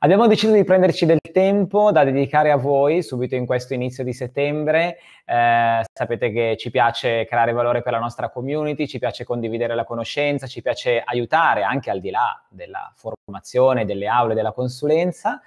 Abbiamo deciso di prenderci del tempo da dedicare a voi subito in questo inizio di settembre. Eh, sapete che ci piace creare valore per la nostra community, ci piace condividere la conoscenza, ci piace aiutare anche al di là della formazione, delle aule, della consulenza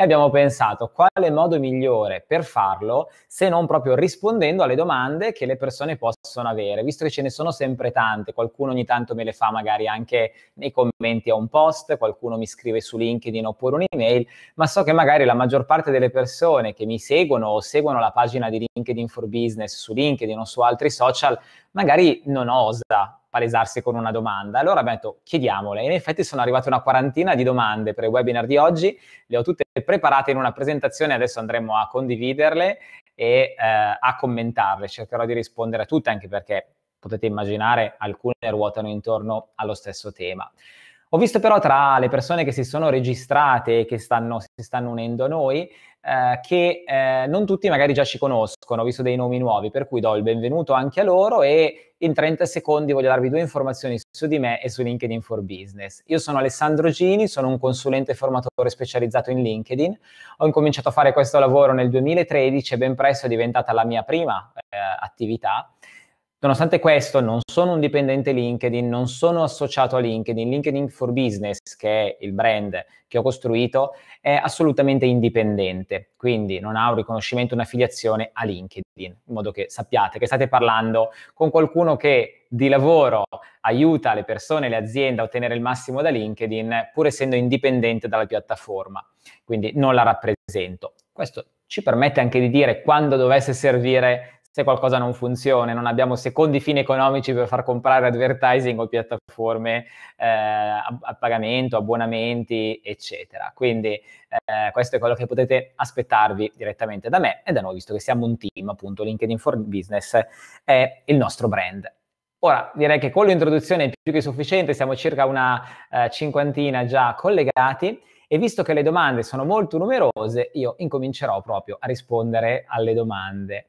e abbiamo pensato quale modo migliore per farlo se non proprio rispondendo alle domande che le persone possono avere, visto che ce ne sono sempre tante, qualcuno ogni tanto me le fa magari anche nei commenti a un post, qualcuno mi scrive su LinkedIn oppure un'email, ma so che magari la maggior parte delle persone che mi seguono o seguono la pagina di LinkedIn for Business su LinkedIn o su altri social, magari non osa palesarsi con una domanda. Allora abbiamo detto chiediamole. In effetti sono arrivate una quarantina di domande per il webinar di oggi, le ho tutte preparate in una presentazione, adesso andremo a condividerle e eh, a commentarle. Cercherò di rispondere a tutte anche perché potete immaginare alcune ruotano intorno allo stesso tema. Ho visto però tra le persone che si sono registrate e che stanno, si stanno unendo a noi, eh, che eh, non tutti magari già ci conoscono, ho visto dei nomi nuovi, per cui do il benvenuto anche a loro e in 30 secondi voglio darvi due informazioni su di me e su LinkedIn for Business. Io sono Alessandro Gini, sono un consulente formatore specializzato in LinkedIn. Ho incominciato a fare questo lavoro nel 2013 e ben presto è diventata la mia prima eh, attività Nonostante questo, non sono un dipendente LinkedIn, non sono associato a LinkedIn. LinkedIn for Business, che è il brand che ho costruito, è assolutamente indipendente, quindi non ha un riconoscimento, un'affiliazione a LinkedIn, in modo che sappiate che state parlando con qualcuno che di lavoro aiuta le persone, le aziende a ottenere il massimo da LinkedIn, pur essendo indipendente dalla piattaforma, quindi non la rappresento. Questo ci permette anche di dire quando dovesse servire se qualcosa non funziona, non abbiamo secondi fini economici per far comprare advertising o piattaforme eh, a, a, pagamento, abbonamenti, eccetera. Quindi eh, questo è quello che potete aspettarvi direttamente da me e da noi, visto che siamo un team, appunto LinkedIn for Business è il nostro brand. Ora direi che con l'introduzione è più che sufficiente, siamo circa una eh, cinquantina già collegati e visto che le domande sono molto numerose, io incomincerò proprio a rispondere alle domande.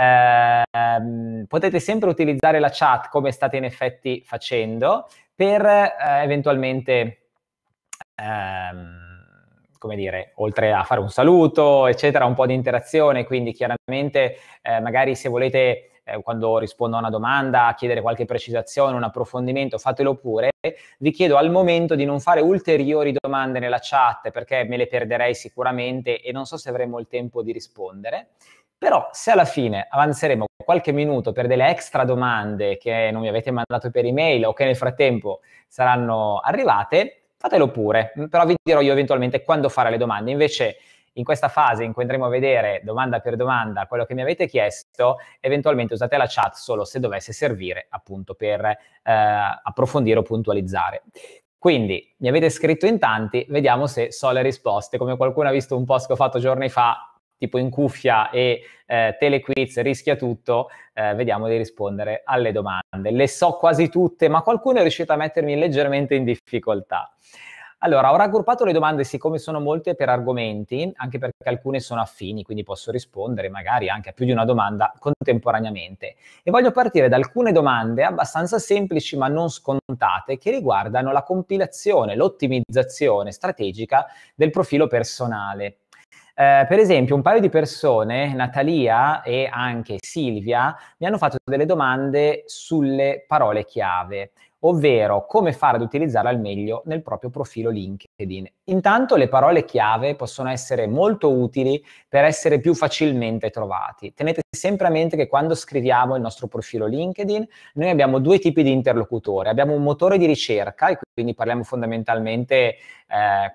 Eh, potete sempre utilizzare la chat come state in effetti facendo per eh, eventualmente, ehm, come dire, oltre a fare un saluto, eccetera, un po' di interazione, quindi chiaramente eh, magari se volete eh, quando rispondo a una domanda, chiedere qualche precisazione, un approfondimento, fatelo pure. Vi chiedo al momento di non fare ulteriori domande nella chat perché me le perderei sicuramente e non so se avremo il tempo di rispondere. Però se alla fine avanzeremo qualche minuto per delle extra domande che non mi avete mandato per email o che nel frattempo saranno arrivate, fatelo pure, però vi dirò io eventualmente quando fare le domande. Invece in questa fase in cui andremo a vedere domanda per domanda quello che mi avete chiesto, eventualmente usate la chat solo se dovesse servire appunto per eh, approfondire o puntualizzare. Quindi mi avete scritto in tanti, vediamo se so le risposte. Come qualcuno ha visto un post che ho fatto giorni fa, tipo in cuffia e eh, telequiz, rischia tutto, eh, vediamo di rispondere alle domande. Le so quasi tutte, ma qualcuno è riuscito a mettermi leggermente in difficoltà. Allora, ho raggruppato le domande, siccome sono molte per argomenti, anche perché alcune sono affini, quindi posso rispondere magari anche a più di una domanda contemporaneamente. E voglio partire da alcune domande abbastanza semplici ma non scontate che riguardano la compilazione, l'ottimizzazione strategica del profilo personale eh, per esempio, un paio di persone, Natalia e anche Silvia, mi hanno fatto delle domande sulle parole chiave ovvero come fare ad utilizzarla al meglio nel proprio profilo LinkedIn. Intanto le parole chiave possono essere molto utili per essere più facilmente trovati. Tenete sempre a mente che quando scriviamo il nostro profilo LinkedIn, noi abbiamo due tipi di interlocutore. Abbiamo un motore di ricerca, e quindi parliamo fondamentalmente eh,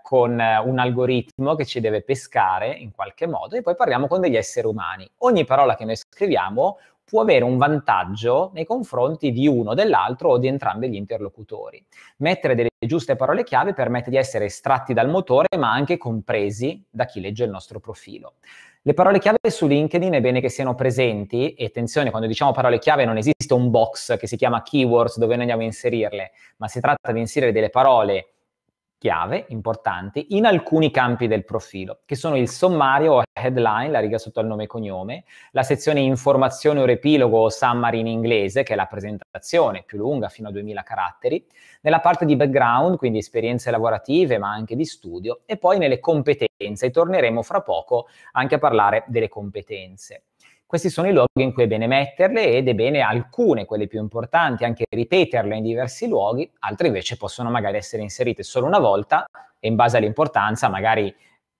con un algoritmo che ci deve pescare in qualche modo, e poi parliamo con degli esseri umani. Ogni parola che noi scriviamo può avere un vantaggio nei confronti di uno, dell'altro o di entrambi gli interlocutori. Mettere delle giuste parole chiave permette di essere estratti dal motore ma anche compresi da chi legge il nostro profilo. Le parole chiave su LinkedIn è bene che siano presenti e attenzione, quando diciamo parole chiave non esiste un box che si chiama keywords dove noi andiamo a inserirle, ma si tratta di inserire delle parole chiave importanti in alcuni campi del profilo, che sono il sommario o headline, la riga sotto al nome e cognome, la sezione informazione o repilogo o summary in inglese, che è la presentazione più lunga fino a 2000 caratteri, nella parte di background, quindi esperienze lavorative ma anche di studio, e poi nelle competenze, e torneremo fra poco anche a parlare delle competenze. Questi sono i luoghi in cui è bene metterle ed è bene alcune, quelle più importanti, anche ripeterle in diversi luoghi, altre invece possono magari essere inserite solo una volta e in base all'importanza magari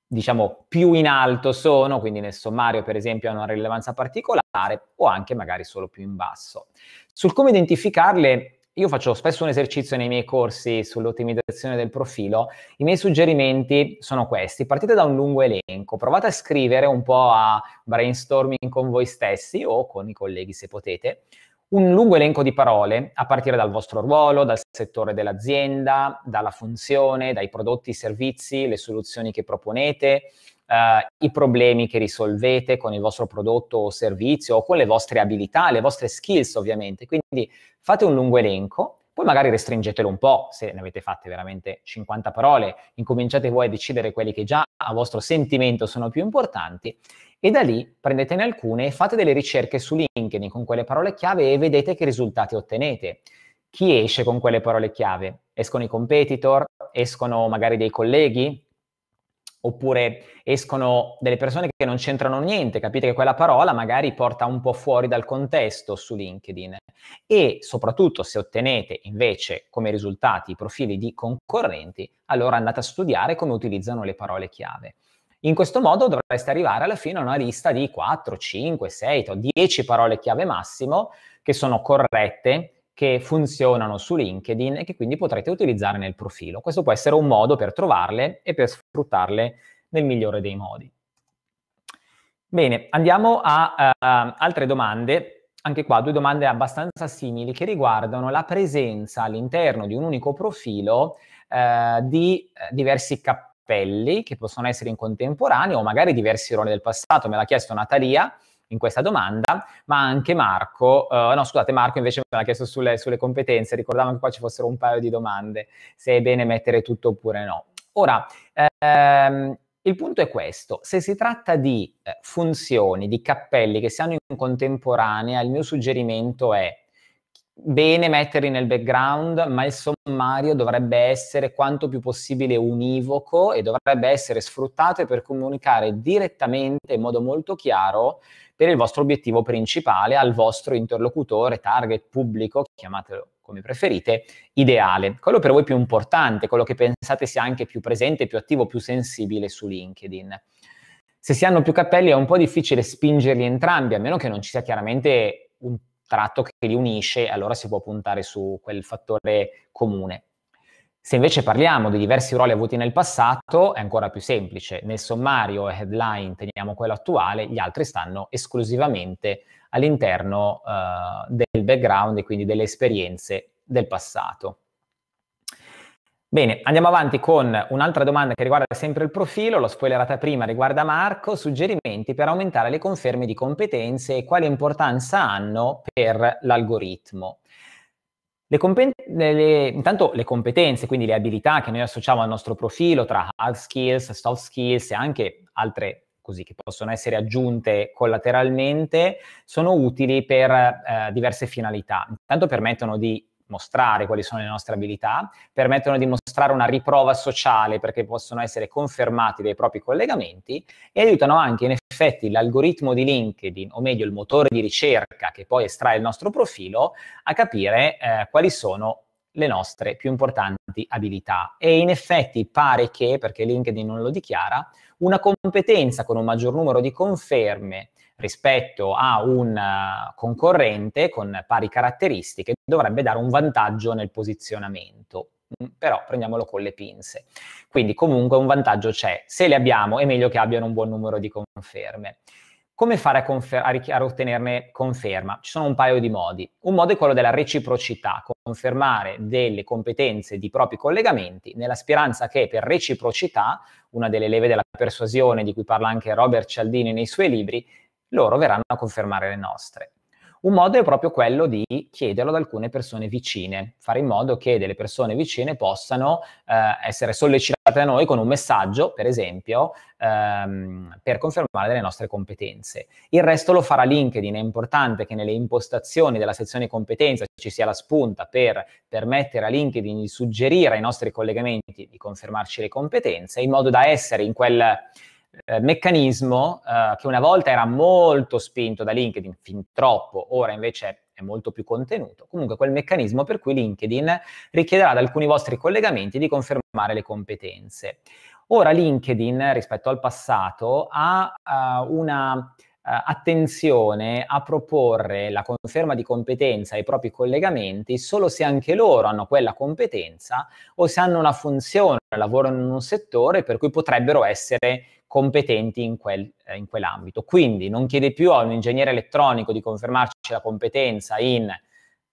diciamo più in alto sono, quindi nel sommario per esempio hanno una rilevanza particolare o anche magari solo più in basso. Sul come identificarle io faccio spesso un esercizio nei miei corsi sull'ottimizzazione del profilo. I miei suggerimenti sono questi. Partite da un lungo elenco, provate a scrivere un po' a brainstorming con voi stessi o con i colleghi se potete. Un lungo elenco di parole a partire dal vostro ruolo, dal settore dell'azienda, dalla funzione, dai prodotti, servizi, le soluzioni che proponete, eh, i problemi che risolvete con il vostro prodotto o servizio o con le vostre abilità, le vostre skills ovviamente. Quindi fate un lungo elenco poi magari restringetelo un po', se ne avete fatte veramente 50 parole, incominciate voi a decidere quelli che già a vostro sentimento sono più importanti e da lì prendetene alcune e fate delle ricerche su LinkedIn con quelle parole chiave e vedete che risultati ottenete. Chi esce con quelle parole chiave? Escono i competitor? Escono magari dei colleghi? oppure escono delle persone che non c'entrano niente, capite che quella parola magari porta un po' fuori dal contesto su LinkedIn e soprattutto se ottenete invece come risultati i profili di concorrenti, allora andate a studiare come utilizzano le parole chiave. In questo modo dovreste arrivare alla fine a una lista di 4, 5, 6 o 10 parole chiave massimo che sono corrette che funzionano su LinkedIn e che quindi potrete utilizzare nel profilo. Questo può essere un modo per trovarle e per sfruttarle nel migliore dei modi. Bene, andiamo a uh, altre domande. Anche qua due domande abbastanza simili che riguardano la presenza all'interno di un unico profilo uh, di eh, diversi cappelli che possono essere in contemporanea o magari diversi ruoli del passato. Me l'ha chiesto Natalia in questa domanda, ma anche Marco, uh, no scusate Marco invece mi ha chiesto sulle, sulle competenze, ricordavo che qua ci fossero un paio di domande, se è bene mettere tutto oppure no. Ora, ehm, il punto è questo, se si tratta di eh, funzioni, di cappelli che si hanno in contemporanea, il mio suggerimento è bene metterli nel background, ma il sommario dovrebbe essere quanto più possibile univoco e dovrebbe essere sfruttato per comunicare direttamente in modo molto chiaro per il vostro obiettivo principale, al vostro interlocutore, target, pubblico, chiamatelo come preferite, ideale, quello per voi più importante, quello che pensate sia anche più presente, più attivo, più sensibile su LinkedIn. Se si hanno più cappelli è un po' difficile spingerli entrambi, a meno che non ci sia chiaramente un tratto che li unisce, allora si può puntare su quel fattore comune. Se invece parliamo di diversi ruoli avuti nel passato, è ancora più semplice. Nel sommario e headline teniamo quello attuale, gli altri stanno esclusivamente all'interno uh, del background e quindi delle esperienze del passato. Bene, andiamo avanti con un'altra domanda che riguarda sempre il profilo, l'ho spoilerata prima, riguarda Marco, suggerimenti per aumentare le conferme di competenze e quale importanza hanno per l'algoritmo. Le compen- le, intanto le competenze, quindi le abilità che noi associamo al nostro profilo tra hard skills, soft skills e anche altre così che possono essere aggiunte collateralmente, sono utili per eh, diverse finalità. Intanto permettono di mostrare quali sono le nostre abilità, permettono di mostrare una riprova sociale perché possono essere confermati dai propri collegamenti e aiutano anche in effetti l'algoritmo di LinkedIn, o meglio il motore di ricerca che poi estrae il nostro profilo, a capire eh, quali sono le nostre più importanti abilità. E in effetti pare che, perché LinkedIn non lo dichiara, una competenza con un maggior numero di conferme rispetto a un eh, concorrente con pari caratteristiche dovrebbe dare un vantaggio nel posizionamento. Mm, però prendiamolo con le pinze. Quindi comunque un vantaggio c'è. Se le abbiamo è meglio che abbiano un buon numero di conferme. Come fare a, confer- a, ric- a, ottenerne conferma? Ci sono un paio di modi. Un modo è quello della reciprocità, confermare delle competenze di propri collegamenti nella speranza che per reciprocità, una delle leve della persuasione di cui parla anche Robert Cialdini nei suoi libri, loro verranno a confermare le nostre. Un modo è proprio quello di chiederlo ad alcune persone vicine, fare in modo che delle persone vicine possano eh, essere sollecitate da noi con un messaggio, per esempio, ehm, per confermare le nostre competenze. Il resto lo farà LinkedIn, è importante che nelle impostazioni della sezione competenza ci sia la spunta per permettere a LinkedIn di suggerire ai nostri collegamenti di confermarci le competenze, in modo da essere in quel eh, meccanismo eh, che una volta era molto spinto da LinkedIn, fin troppo, ora invece è molto più contenuto. Comunque quel meccanismo per cui LinkedIn richiederà ad alcuni vostri collegamenti di confermare le competenze. Ora LinkedIn rispetto al passato ha uh, una eh, attenzione a proporre la conferma di competenza ai propri collegamenti solo se anche loro hanno quella competenza o se hanno una funzione, lavorano in un settore per cui potrebbero essere competenti in, quel, eh, in quell'ambito. Quindi non chiede più a un ingegnere elettronico di confermarci la competenza in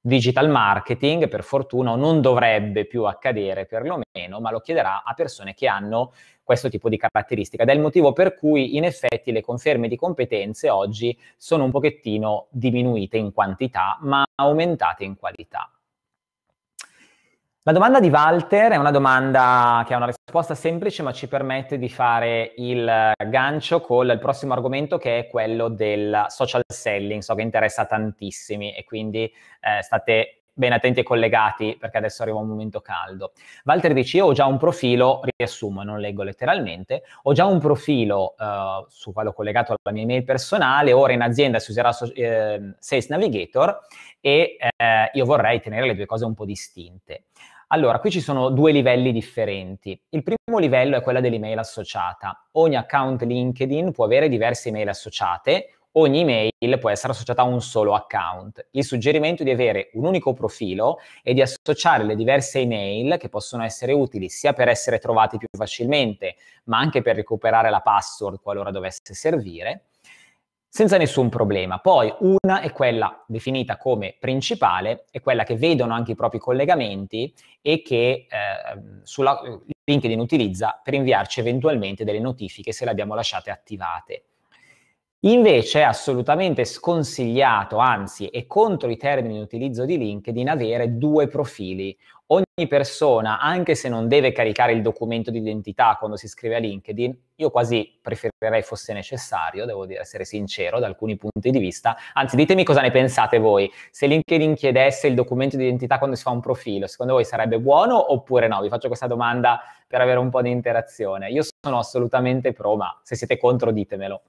digital marketing, per fortuna, non dovrebbe più accadere perlomeno, ma lo chiederà a persone che hanno questo tipo di caratteristica. Ed è il motivo per cui in effetti le conferme di competenze oggi sono un pochettino diminuite in quantità, ma aumentate in qualità. La domanda di Walter è una domanda che ha una risposta semplice, ma ci permette di fare il gancio con il prossimo argomento che è quello del social selling. So che interessa tantissimi e quindi eh, state ben attenti e collegati perché adesso arriva un momento caldo. Walter dice io ho già un profilo, riassumo, non leggo letteralmente, ho già un profilo eh, su quello collegato alla mia email personale, ora in azienda si userà so- eh, Sales Navigator e eh, io vorrei tenere le due cose un po' distinte. Allora, qui ci sono due livelli differenti. Il primo livello è quello dell'email associata. Ogni account LinkedIn può avere diverse email associate, ogni email può essere associata a un solo account. Il suggerimento è di avere un unico profilo e di associare le diverse email che possono essere utili sia per essere trovati più facilmente, ma anche per recuperare la password qualora dovesse servire senza nessun problema. Poi una è quella definita come principale, è quella che vedono anche i propri collegamenti e che eh, sulla, LinkedIn utilizza per inviarci eventualmente delle notifiche se le abbiamo lasciate attivate. Invece è assolutamente sconsigliato, anzi è contro i termini di utilizzo di LinkedIn, avere due profili, ogni persona, anche se non deve caricare il documento di identità quando si iscrive a LinkedIn, io quasi preferirei fosse necessario, devo dire, essere sincero da alcuni punti di vista. Anzi, ditemi cosa ne pensate voi. Se LinkedIn chiedesse il documento di identità quando si fa un profilo, secondo voi sarebbe buono oppure no? Vi faccio questa domanda per avere un po' di interazione. Io sono assolutamente pro, ma se siete contro ditemelo.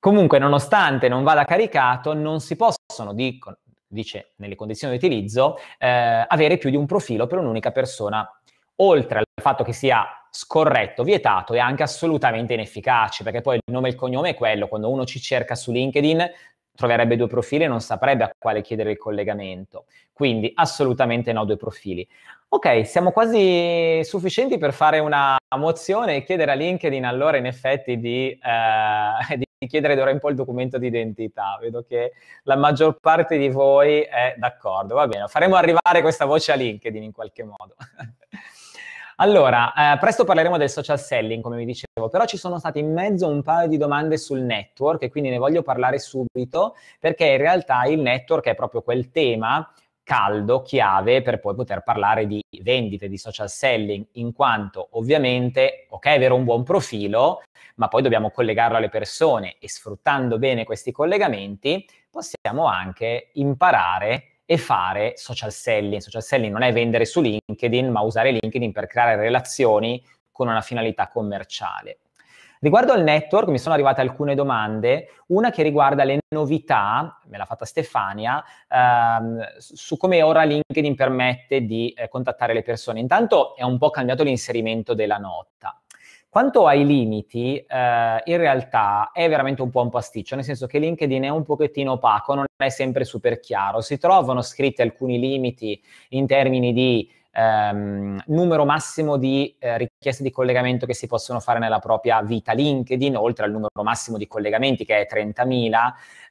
Comunque, nonostante non vada caricato, non si possono, dicono, dice nelle condizioni di utilizzo, eh, avere più di un profilo per un'unica persona, oltre al fatto che sia scorretto, vietato e anche assolutamente inefficace, perché poi il nome e il cognome è quello, quando uno ci cerca su LinkedIn troverebbe due profili e non saprebbe a quale chiedere il collegamento. Quindi assolutamente no, due profili. Ok, siamo quasi sufficienti per fare una mozione e chiedere a LinkedIn allora in effetti di, eh, di chiedere d'ora in poi il documento d'identità. Vedo che la maggior parte di voi è d'accordo. Va bene, faremo arrivare questa voce a LinkedIn in qualche modo. Allora, eh, presto parleremo del social selling, come vi dicevo, però ci sono state in mezzo un paio di domande sul network e quindi ne voglio parlare subito perché in realtà il network è proprio quel tema caldo, chiave per poi poter parlare di vendite, di social selling, in quanto ovviamente, ok, avere un buon profilo, ma poi dobbiamo collegarlo alle persone e sfruttando bene questi collegamenti possiamo anche imparare e fare social selling. Social selling non è vendere su LinkedIn, ma usare LinkedIn per creare relazioni con una finalità commerciale. Riguardo al network mi sono arrivate alcune domande, una che riguarda le novità, me l'ha fatta Stefania, ehm, su come ora LinkedIn permette di eh, contattare le persone. Intanto è un po' cambiato l'inserimento della nota. Quanto ai limiti, eh, in realtà è veramente un po' un pasticcio, nel senso che LinkedIn è un pochettino opaco, non è sempre super chiaro. Si trovano scritti alcuni limiti in termini di ehm, numero massimo di eh, richieste di collegamento che si possono fare nella propria vita LinkedIn, oltre al numero massimo di collegamenti che è 30.000,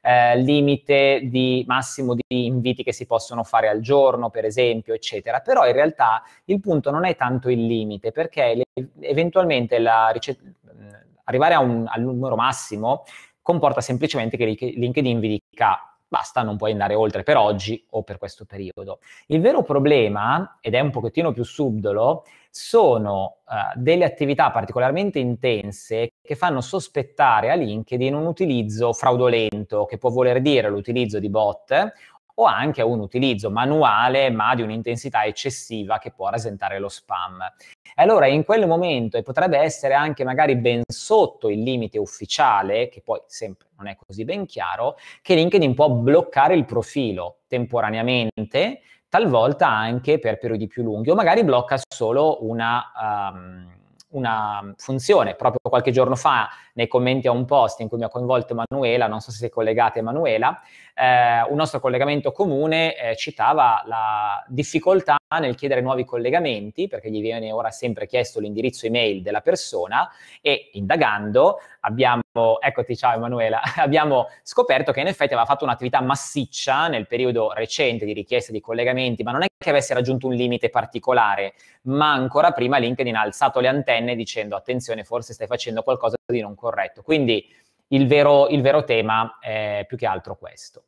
eh, limite di massimo di inviti che si possono fare al giorno, per esempio, eccetera. Però in realtà il punto non è tanto il limite, perché le, eventualmente rice- mm, arrivare un, al numero massimo comporta semplicemente che LinkedIn vi dica basta, non puoi andare oltre per oggi o per questo periodo. Il vero problema, ed è un pochettino più subdolo, sono uh, delle attività particolarmente intense che fanno sospettare a LinkedIn un utilizzo fraudolento, che può voler dire l'utilizzo di bot o anche a un utilizzo manuale ma di un'intensità eccessiva che può rasentare lo spam. E allora in quel momento, e potrebbe essere anche magari ben sotto il limite ufficiale, che poi sempre non è così ben chiaro, che LinkedIn può bloccare il profilo temporaneamente, talvolta anche per periodi più lunghi, o magari blocca solo una... Um, una funzione. Proprio qualche giorno fa, nei commenti a un post in cui mi ha coinvolto Emanuela, non so se sei collegata Emanuela, eh, un nostro collegamento comune eh, citava la difficoltà nel chiedere nuovi collegamenti, perché gli viene ora sempre chiesto l'indirizzo email della persona e indagando abbiamo, eccoti, ciao Emanuela, abbiamo scoperto che in effetti aveva fatto un'attività massiccia nel periodo recente di richieste di collegamenti, ma non è che avesse raggiunto un limite particolare, ma ancora prima LinkedIn ha alzato le antenne dicendo attenzione, forse stai facendo qualcosa di non corretto. Quindi il vero, il vero tema è più che altro questo.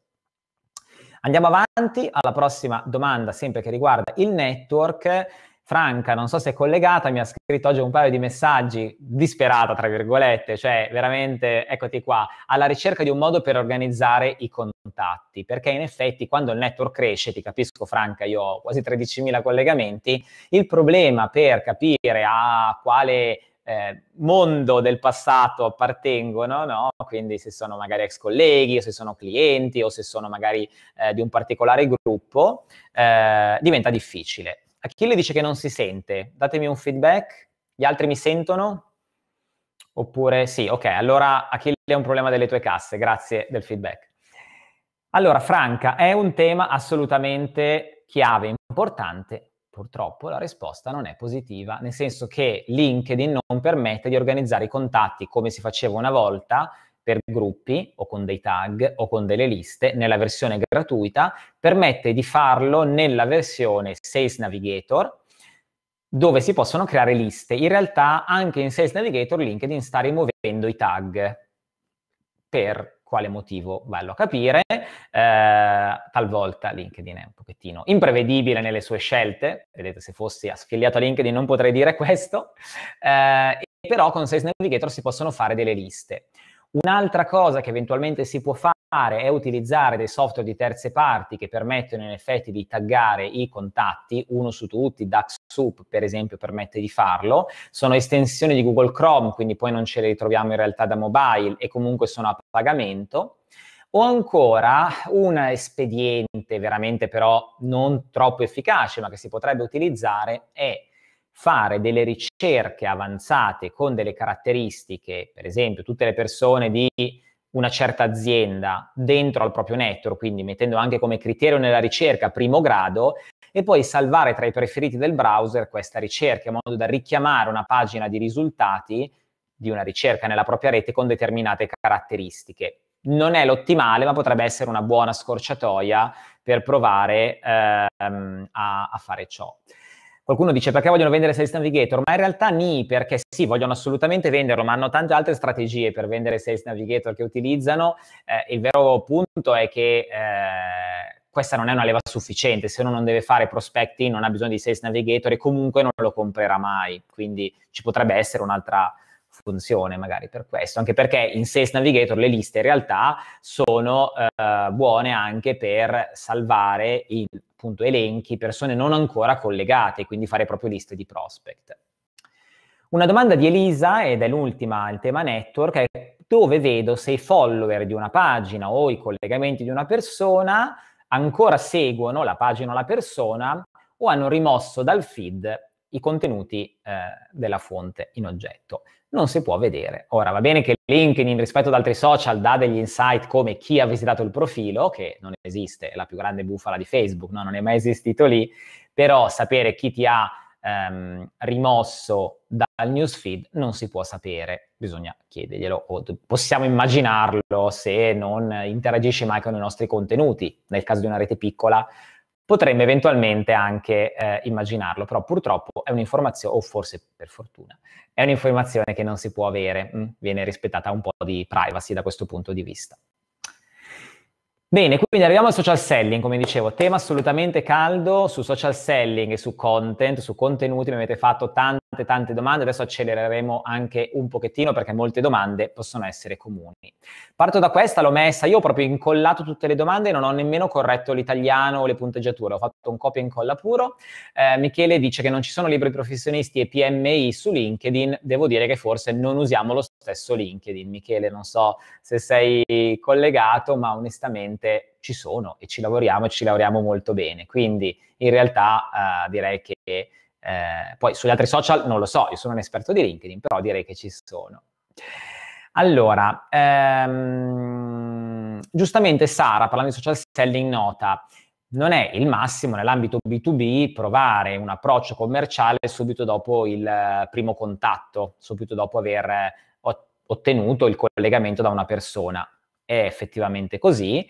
Andiamo avanti alla prossima domanda, sempre che riguarda il network. Franca, non so se è collegata, mi ha scritto oggi un paio di messaggi, disperata tra virgolette, cioè veramente, eccoti qua, alla ricerca di un modo per organizzare i contatti, perché in effetti quando il network cresce, ti capisco Franca, io ho quasi 13.000 collegamenti, il problema per capire a quale eh, mondo del passato appartengono, no? quindi se sono magari ex colleghi o se sono clienti o se sono magari eh, di un particolare gruppo, eh, diventa difficile. Achille dice che non si sente, datemi un feedback, gli altri mi sentono? Oppure sì, ok, allora Achille è un problema delle tue casse, grazie del feedback. Allora, Franca, è un tema assolutamente chiave, importante. Purtroppo la risposta non è positiva, nel senso che LinkedIn non permette di organizzare i contatti come si faceva una volta, per gruppi o con dei tag o con delle liste nella versione gratuita, permette di farlo nella versione Sales Navigator dove si possono creare liste. In realtà anche in Sales Navigator LinkedIn sta rimuovendo i tag. Per quale motivo bello a capire, eh, talvolta LinkedIn è un pochettino imprevedibile nelle sue scelte, vedete se fossi affiliato a LinkedIn non potrei dire questo, eh, però con Sales Navigator si possono fare delle liste. Un'altra cosa che eventualmente si può fare è utilizzare dei software di terze parti che permettono in effetti di taggare i contatti, uno su tutti, DuckSoup per esempio permette di farlo, sono estensioni di Google Chrome, quindi poi non ce le ritroviamo in realtà da mobile e comunque sono a pagamento. O ancora un espediente veramente però non troppo efficace, ma che si potrebbe utilizzare è fare delle ricerche avanzate con delle caratteristiche, per esempio tutte le persone di una certa azienda dentro al proprio network, quindi mettendo anche come criterio nella ricerca primo grado, e poi salvare tra i preferiti del browser questa ricerca in modo da richiamare una pagina di risultati di una ricerca nella propria rete con determinate caratteristiche. Non è l'ottimale, ma potrebbe essere una buona scorciatoia per provare ehm, a, a fare ciò. Qualcuno dice perché vogliono vendere Sales Navigator, ma in realtà ni, perché sì, vogliono assolutamente venderlo, ma hanno tante altre strategie per vendere Sales Navigator che utilizzano. Eh, il vero punto è che eh, questa non è una leva sufficiente, se uno non deve fare prospecting non ha bisogno di Sales Navigator e comunque non lo comprerà mai, quindi ci potrebbe essere un'altra funzione magari per questo, anche perché in Sales Navigator le liste in realtà sono eh, buone anche per salvare in appunto, elenchi persone non ancora collegate, quindi fare proprio liste di prospect. Una domanda di Elisa, ed è l'ultima, il tema network, è dove vedo se i follower di una pagina o i collegamenti di una persona ancora seguono la pagina o la persona o hanno rimosso dal feed i contenuti eh, della fonte in oggetto non si può vedere. Ora, va bene che LinkedIn rispetto ad altri social dà degli insight come chi ha visitato il profilo, che non esiste, è la più grande bufala di Facebook, no? non è mai esistito lì, però sapere chi ti ha ehm, rimosso dal newsfeed non si può sapere, bisogna chiederglielo o possiamo immaginarlo se non interagisci mai con i nostri contenuti, nel caso di una rete piccola potremmo eventualmente anche eh, immaginarlo, però purtroppo è un'informazione, o forse per fortuna, è un'informazione che non si può avere, mh, mm, viene rispettata un po' di privacy da questo punto di vista. Bene, quindi arriviamo al social selling, come dicevo, tema assolutamente caldo su social selling e su content, su contenuti, mi avete fatto tante tante domande, adesso accelereremo anche un pochettino perché molte domande possono essere comuni. Parto da questa, l'ho messa, io ho proprio incollato tutte le domande, non ho nemmeno corretto l'italiano o le punteggiature, ho fatto un copia e incolla puro. Eh, Michele dice che non ci sono libri professionisti e PMI su LinkedIn. Devo dire che forse non usiamo lo stesso LinkedIn. Michele, non so se sei collegato, ma onestamente ci sono e ci lavoriamo e ci lavoriamo molto bene. Quindi in realtà eh, direi che eh, poi sugli altri social non lo so, io sono un esperto di LinkedIn, però direi che ci sono. Allora, ehm, giustamente Sara, parlando di social selling, nota non è il massimo nell'ambito B2B provare un approccio commerciale subito dopo il eh, primo contatto, subito dopo aver eh, ottenuto il collegamento da una persona. È effettivamente così,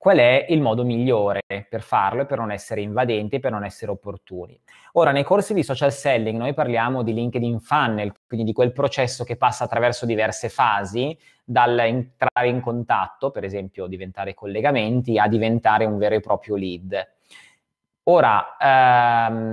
qual è il modo migliore per farlo e per non essere invadenti e per non essere opportuni. Ora, nei corsi di social selling noi parliamo di LinkedIn funnel, quindi di quel processo che passa attraverso diverse fasi, dall'entrare in contatto, per esempio diventare collegamenti, a diventare un vero e proprio lead. Ora, ehm,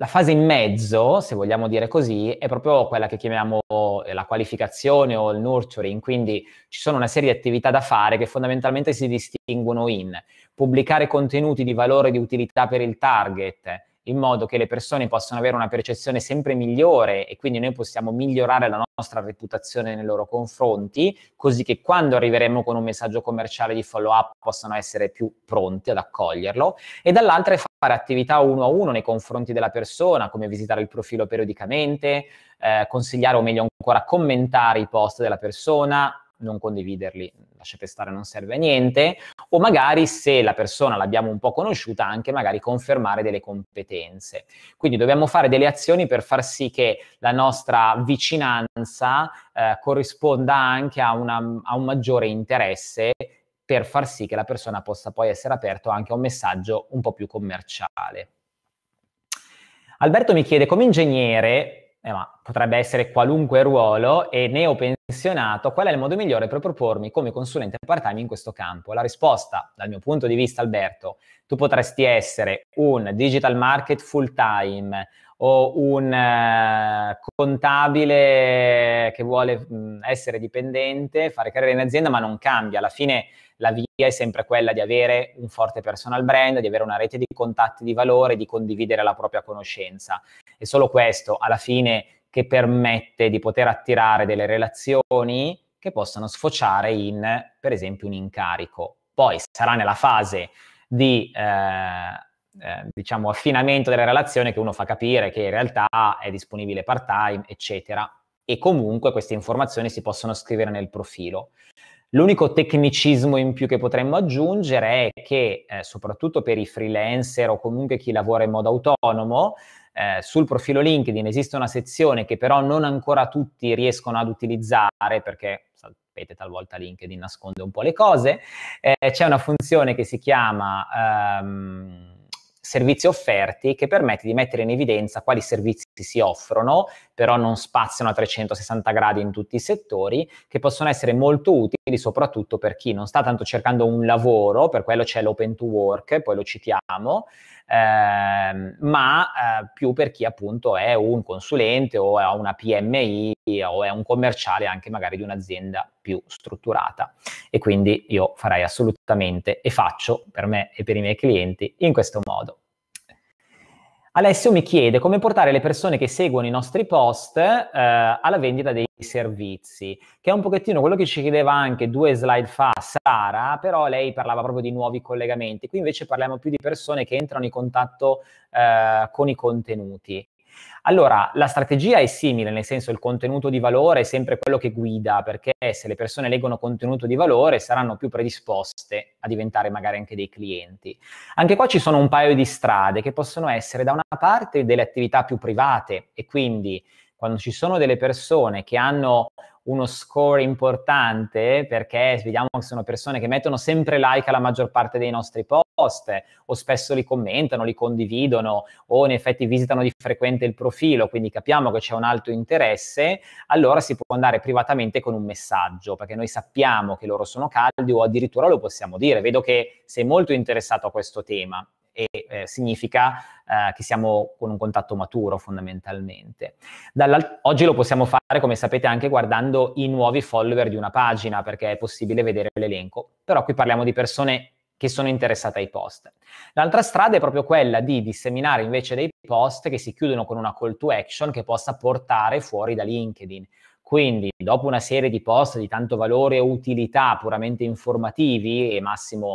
la fase in mezzo, se vogliamo dire così, è proprio quella che chiamiamo eh, la qualificazione o il nurturing, quindi ci sono una serie di attività da fare che fondamentalmente si distinguono in pubblicare contenuti di valore e di utilità per il target, in modo che le persone possano avere una percezione sempre migliore e quindi noi possiamo migliorare la nostra reputazione nei loro confronti, così che quando arriveremo con un messaggio commerciale di follow up possano essere più pronti ad accoglierlo e dall'altra è fare attività uno a uno nei confronti della persona, come visitare il profilo periodicamente, eh, consigliare o meglio ancora commentare i post della persona, non condividerli, lasciate stare, non serve a niente, o magari se la persona l'abbiamo un po' conosciuta, anche magari confermare delle competenze. Quindi dobbiamo fare delle azioni per far sì che la nostra vicinanza eh, corrisponda anche a, una, a un maggiore interesse per far sì che la persona possa poi essere aperta anche a un messaggio un po' più commerciale. Alberto mi chiede, come ingegnere, eh, ma potrebbe essere qualunque ruolo e pensionato, qual è il modo migliore per propormi come consulente part-time in questo campo? La risposta, dal mio punto di vista, Alberto, tu potresti essere un digital market full-time o un eh, contabile che vuole mh, essere dipendente, fare carriera in azienda, ma non cambia. Alla fine la via è sempre quella di avere un forte personal brand, di avere una rete di contatti di valore, di condividere la propria conoscenza è solo questo, alla fine, che permette di poter attirare delle relazioni che possano sfociare in, per esempio, un incarico. Poi sarà nella fase di... Eh, eh, diciamo affinamento della relazione che uno fa capire che in realtà è disponibile part time eccetera e comunque queste informazioni si possono scrivere nel profilo l'unico tecnicismo in più che potremmo aggiungere è che eh, soprattutto per i freelancer o comunque chi lavora in modo autonomo eh, sul profilo LinkedIn esiste una sezione che però non ancora tutti riescono ad utilizzare perché sapete talvolta LinkedIn nasconde un po' le cose, eh, c'è una funzione che si chiama ehm, servizi offerti che permette di mettere in evidenza quali servizi si offrono, però non spaziano a 360 gradi in tutti i settori, che possono essere molto utili soprattutto per chi non sta tanto cercando un lavoro, per quello c'è l'open to work, poi lo citiamo, ehm, ma eh, più per chi appunto è un consulente o ha una PMI o è un commerciale anche magari di un'azienda più strutturata. E quindi io farei assolutamente e faccio per me e per i miei clienti in questo modo. Alessio mi chiede come portare le persone che seguono i nostri post eh, alla vendita dei servizi, che è un pochettino quello che ci chiedeva anche due slide fa Sara, però lei parlava proprio di nuovi collegamenti. Qui invece parliamo più di persone che entrano in contatto eh, con i contenuti. Allora, la strategia è simile, nel senso il contenuto di valore è sempre quello che guida, perché se le persone leggono contenuto di valore saranno più predisposte a diventare magari anche dei clienti. Anche qua ci sono un paio di strade che possono essere da una parte delle attività più private e quindi quando ci sono delle persone che hanno uno score importante, perché vediamo che sono persone che mettono sempre like alla maggior parte dei nostri post, o spesso li commentano, li condividono, o in effetti visitano di frequente il profilo, quindi capiamo che c'è un alto interesse, allora si può andare privatamente con un messaggio, perché noi sappiamo che loro sono caldi o addirittura lo possiamo dire, vedo che sei molto interessato a questo tema, e eh, significa eh, che siamo con un contatto maturo fondamentalmente. Oggi lo possiamo fare, come sapete, anche guardando i nuovi follower di una pagina, perché è possibile vedere l'elenco, però qui parliamo di persone che sono interessate ai post. L'altra strada è proprio quella di disseminare invece dei post che si chiudono con una call to action che possa portare fuori da LinkedIn. Quindi, dopo una serie di post di tanto valore e utilità puramente informativi e massimo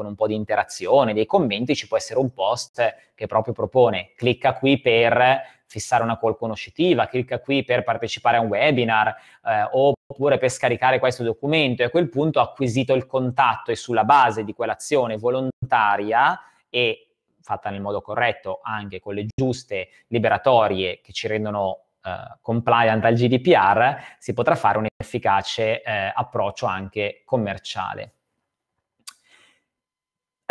con un po' di interazione, dei commenti, ci può essere un post che proprio propone clicca qui per fissare una call conoscitiva, clicca qui per partecipare a un webinar eh, oppure per scaricare questo documento e a quel punto ha acquisito il contatto e sulla base di quell'azione volontaria e fatta nel modo corretto anche con le giuste liberatorie che ci rendono eh, compliant al GDPR, si potrà fare un efficace eh, approccio anche commerciale.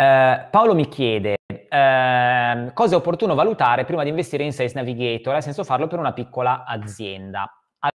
Eh, Paolo mi chiede uh, cosa è opportuno valutare prima di investire in Sales Navigator, ha senso farlo per una piccola azienda.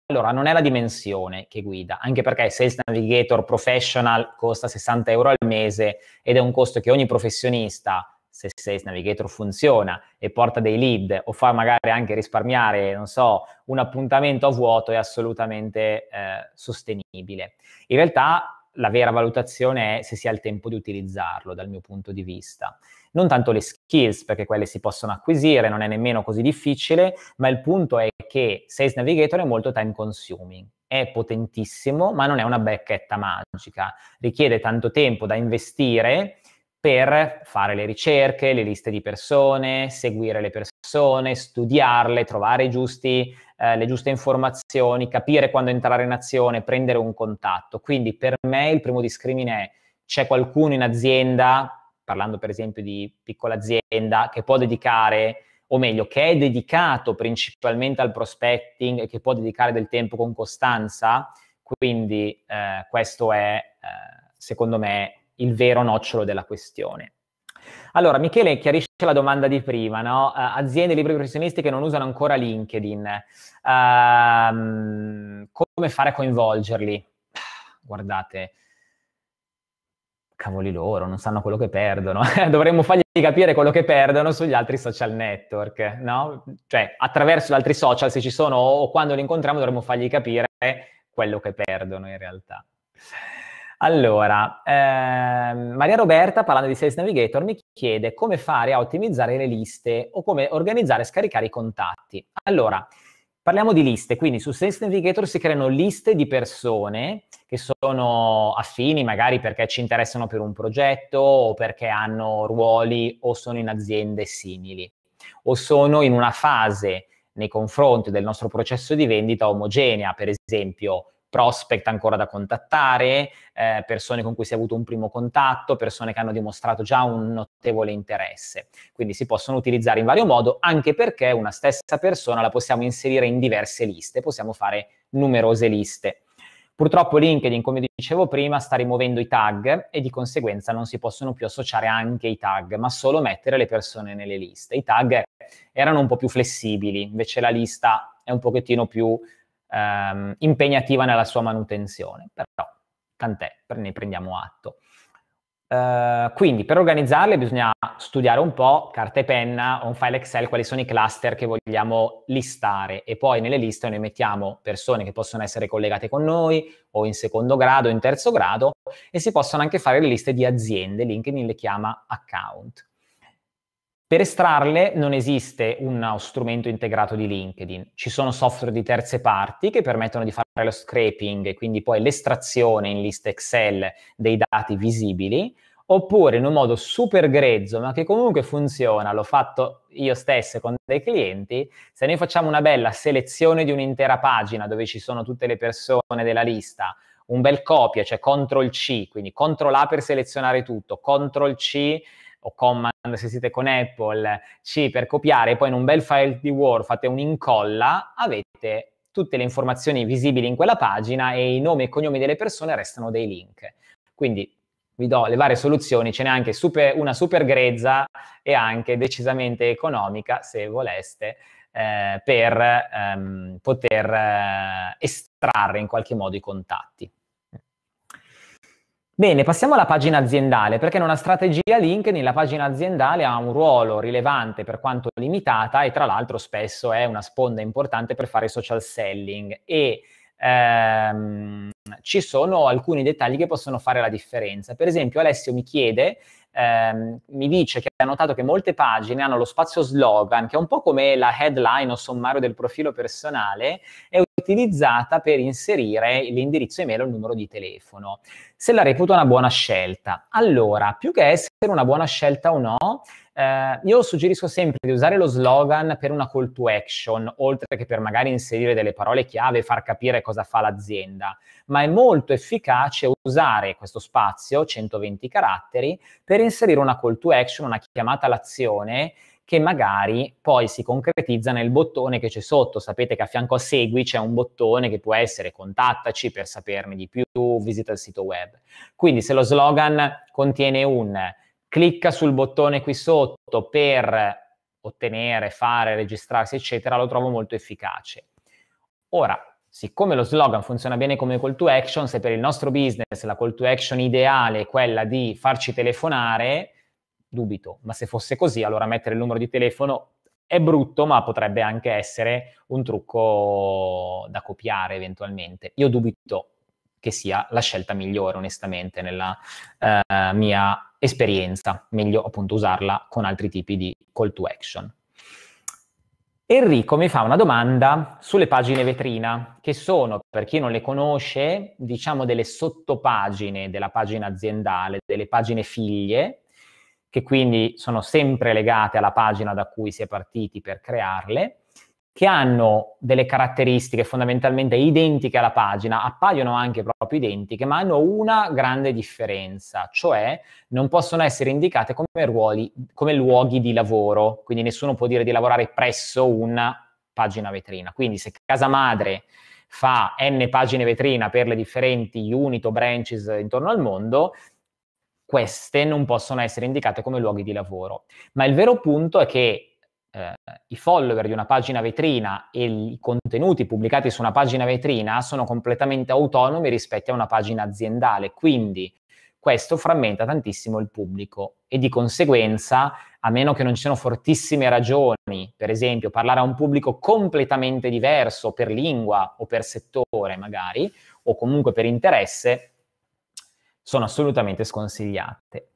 Allora, non è la dimensione che guida, anche perché Sales Navigator Professional costa 60 euro al mese ed è un costo che ogni professionista, se Sales Navigator funziona e porta dei lead o fa magari anche risparmiare, non so, un appuntamento a vuoto, è assolutamente eh, sostenibile. In realtà la vera valutazione è se si ha il tempo di utilizzarlo dal mio punto di vista. Non tanto le skills, perché quelle si possono acquisire, non è nemmeno così difficile, ma il punto è che Sales Navigator è molto time consuming. È potentissimo, ma non è una bacchetta magica. Richiede tanto tempo da investire per fare le ricerche, le liste di persone, seguire le persone, studiarle, trovare i giusti eh, le giuste informazioni, capire quando entrare in azione, prendere un contatto. Quindi per me il primo discrimine è c'è qualcuno in azienda, parlando per esempio di piccola azienda, che può dedicare o meglio, che è dedicato principalmente al prospecting e che può dedicare del tempo con costanza. Quindi eh, questo è, eh, secondo me, il vero nocciolo della questione. Allora, Michele chiarisce la domanda di prima, no? Uh, aziende libri professionisti che non usano ancora LinkedIn, uh, come fare a coinvolgerli? Guardate, cavoli loro, non sanno quello che perdono. Eh, dovremmo fargli capire quello che perdono sugli altri social network, no? Cioè, attraverso gli altri social, se ci sono o quando li incontriamo, dovremmo fargli capire quello che perdono in realtà. Allora, eh, Maria Roberta, parlando di Sales Navigator, mi chiede come fare a ottimizzare le liste o come organizzare e scaricare i contatti. Allora, Parliamo di liste, quindi su Sales Navigator si creano liste di persone che sono affini, magari perché ci interessano per un progetto o perché hanno ruoli o sono in aziende simili o sono in una fase nei confronti del nostro processo di vendita omogenea, per esempio prospect ancora da contattare, eh, persone con cui si è avuto un primo contatto, persone che hanno dimostrato già un notevole interesse. Quindi si possono utilizzare in vario modo, anche perché una stessa persona la possiamo inserire in diverse liste, possiamo fare numerose liste. Purtroppo LinkedIn, come dicevo prima, sta rimuovendo i tag e di conseguenza non si possono più associare anche i tag, ma solo mettere le persone nelle liste. I tag erano un po' più flessibili, invece la lista è un pochettino più ehm, impegnativa nella sua manutenzione, però tant'è, ne prendiamo atto. Uh, quindi per organizzarle bisogna studiare un po' carta e penna o un file Excel quali sono i cluster che vogliamo listare e poi nelle liste noi mettiamo persone che possono essere collegate con noi o in secondo grado, o in terzo grado e si possono anche fare le liste di aziende, LinkedIn le chiama account. Per estrarle non esiste uno strumento integrato di LinkedIn, ci sono software di terze parti che permettono di fare lo scraping e quindi poi l'estrazione in lista Excel dei dati visibili, oppure in un modo super grezzo, ma che comunque funziona, l'ho fatto io stesso con dei clienti, se noi facciamo una bella selezione di un'intera pagina dove ci sono tutte le persone della lista, un bel copia, cioè CTRL C, quindi CTRL A per selezionare tutto, CTRL C o command se siete con Apple, C per copiare, e poi in un bel file di Word fate un incolla, avete tutte le informazioni visibili in quella pagina e i nomi e cognomi delle persone restano dei link. Quindi vi do le varie soluzioni, ce n'è anche super, una super grezza e anche decisamente economica, se voleste, eh, per ehm, poter eh, estrarre in qualche modo i contatti. Bene, passiamo alla pagina aziendale, perché in una strategia LinkedIn la pagina aziendale ha un ruolo rilevante per quanto limitata e tra l'altro spesso è una sponda importante per fare social selling e ehm, ci sono alcuni dettagli che possono fare la differenza. Per esempio Alessio mi chiede, ehm, mi dice che ha notato che molte pagine hanno lo spazio slogan, che è un po' come la headline o sommario del profilo personale, e utilizzata per inserire l'indirizzo email o il numero di telefono. Se la reputo una buona scelta. Allora, più che essere una buona scelta o no, eh, io suggerisco sempre di usare lo slogan per una call to action, oltre che per magari inserire delle parole chiave e far capire cosa fa l'azienda, ma è molto efficace usare questo spazio, 120 caratteri, per inserire una call to action, una chiamata all'azione che magari poi si concretizza nel bottone che c'è sotto. Sapete che a fianco a segui c'è un bottone che può essere contattaci per saperne di più, visita il sito web. Quindi se lo slogan contiene un clicca sul bottone qui sotto per ottenere, fare, registrarsi, eccetera, lo trovo molto efficace. Ora, siccome lo slogan funziona bene come call to action, se per il nostro business la call to action ideale è quella di farci telefonare, dubito, ma se fosse così, allora mettere il numero di telefono è brutto, ma potrebbe anche essere un trucco da copiare eventualmente. Io dubito che sia la scelta migliore, onestamente, nella eh, mia esperienza, meglio appunto usarla con altri tipi di call to action. Enrico mi fa una domanda sulle pagine vetrina, che sono, per chi non le conosce, diciamo delle sottopagine della pagina aziendale, delle pagine figlie, che quindi sono sempre legate alla pagina da cui si è partiti per crearle, che hanno delle caratteristiche fondamentalmente identiche alla pagina, appaiono anche proprio identiche, ma hanno una grande differenza, cioè non possono essere indicate come, ruoli, come luoghi di lavoro, quindi nessuno può dire di lavorare presso una pagina vetrina. Quindi se casa madre fa n pagine vetrina per le differenti unit o branches intorno al mondo, queste non possono essere indicate come luoghi di lavoro. Ma il vero punto è che eh, i follower di una pagina vetrina e i contenuti pubblicati su una pagina vetrina sono completamente autonomi rispetto a una pagina aziendale. Quindi questo frammenta tantissimo il pubblico e di conseguenza, a meno che non ci siano fortissime ragioni, per esempio parlare a un pubblico completamente diverso per lingua o per settore magari, o comunque per interesse, sono assolutamente sconsigliate.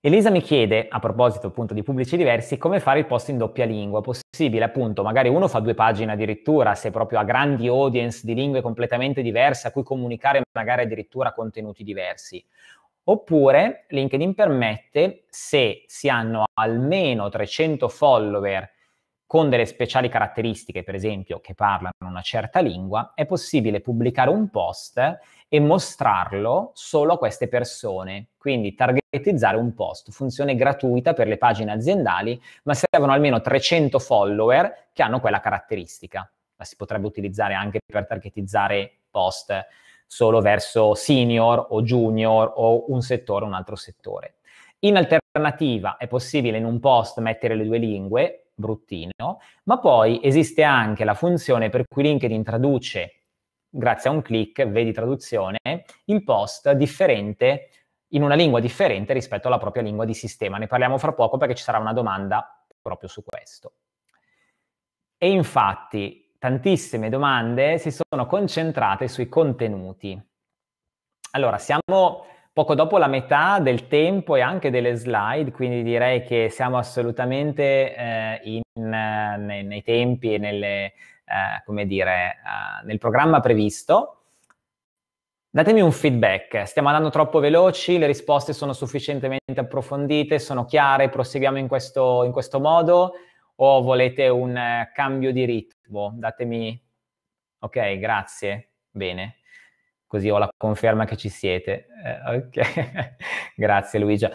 Elisa mi chiede, a proposito appunto di pubblici diversi, come fare il post in doppia lingua. Possibile, appunto, magari uno fa due pagine addirittura, se proprio ha grandi audience di lingue completamente diverse a cui comunicare magari addirittura contenuti diversi. Oppure LinkedIn permette, se si hanno almeno 300 follower con delle speciali caratteristiche, per esempio che parlano una certa lingua, è possibile pubblicare un post e mostrarlo solo a queste persone. Quindi targetizzare un post, funzione gratuita per le pagine aziendali, ma servono almeno 300 follower che hanno quella caratteristica. La si potrebbe utilizzare anche per targetizzare post solo verso senior o junior o un settore o un altro settore. In alternativa è possibile in un post mettere le due lingue, bruttino, ma poi esiste anche la funzione per cui LinkedIn traduce grazie a un click, vedi traduzione, il post differente in una lingua differente rispetto alla propria lingua di sistema. Ne parliamo fra poco perché ci sarà una domanda proprio su questo. E infatti tantissime domande si sono concentrate sui contenuti. Allora, siamo poco dopo la metà del tempo e anche delle slide, quindi direi che siamo assolutamente eh, in, eh, nei, nei tempi e nelle, eh, come dire, eh, nel programma previsto. Datemi un feedback, stiamo andando troppo veloci, le risposte sono sufficientemente approfondite, sono chiare, proseguiamo in questo, in questo modo o volete un eh, cambio di ritmo? Datemi... Ok, grazie, bene così ho la conferma che ci siete. Eh, ok, grazie Luigia.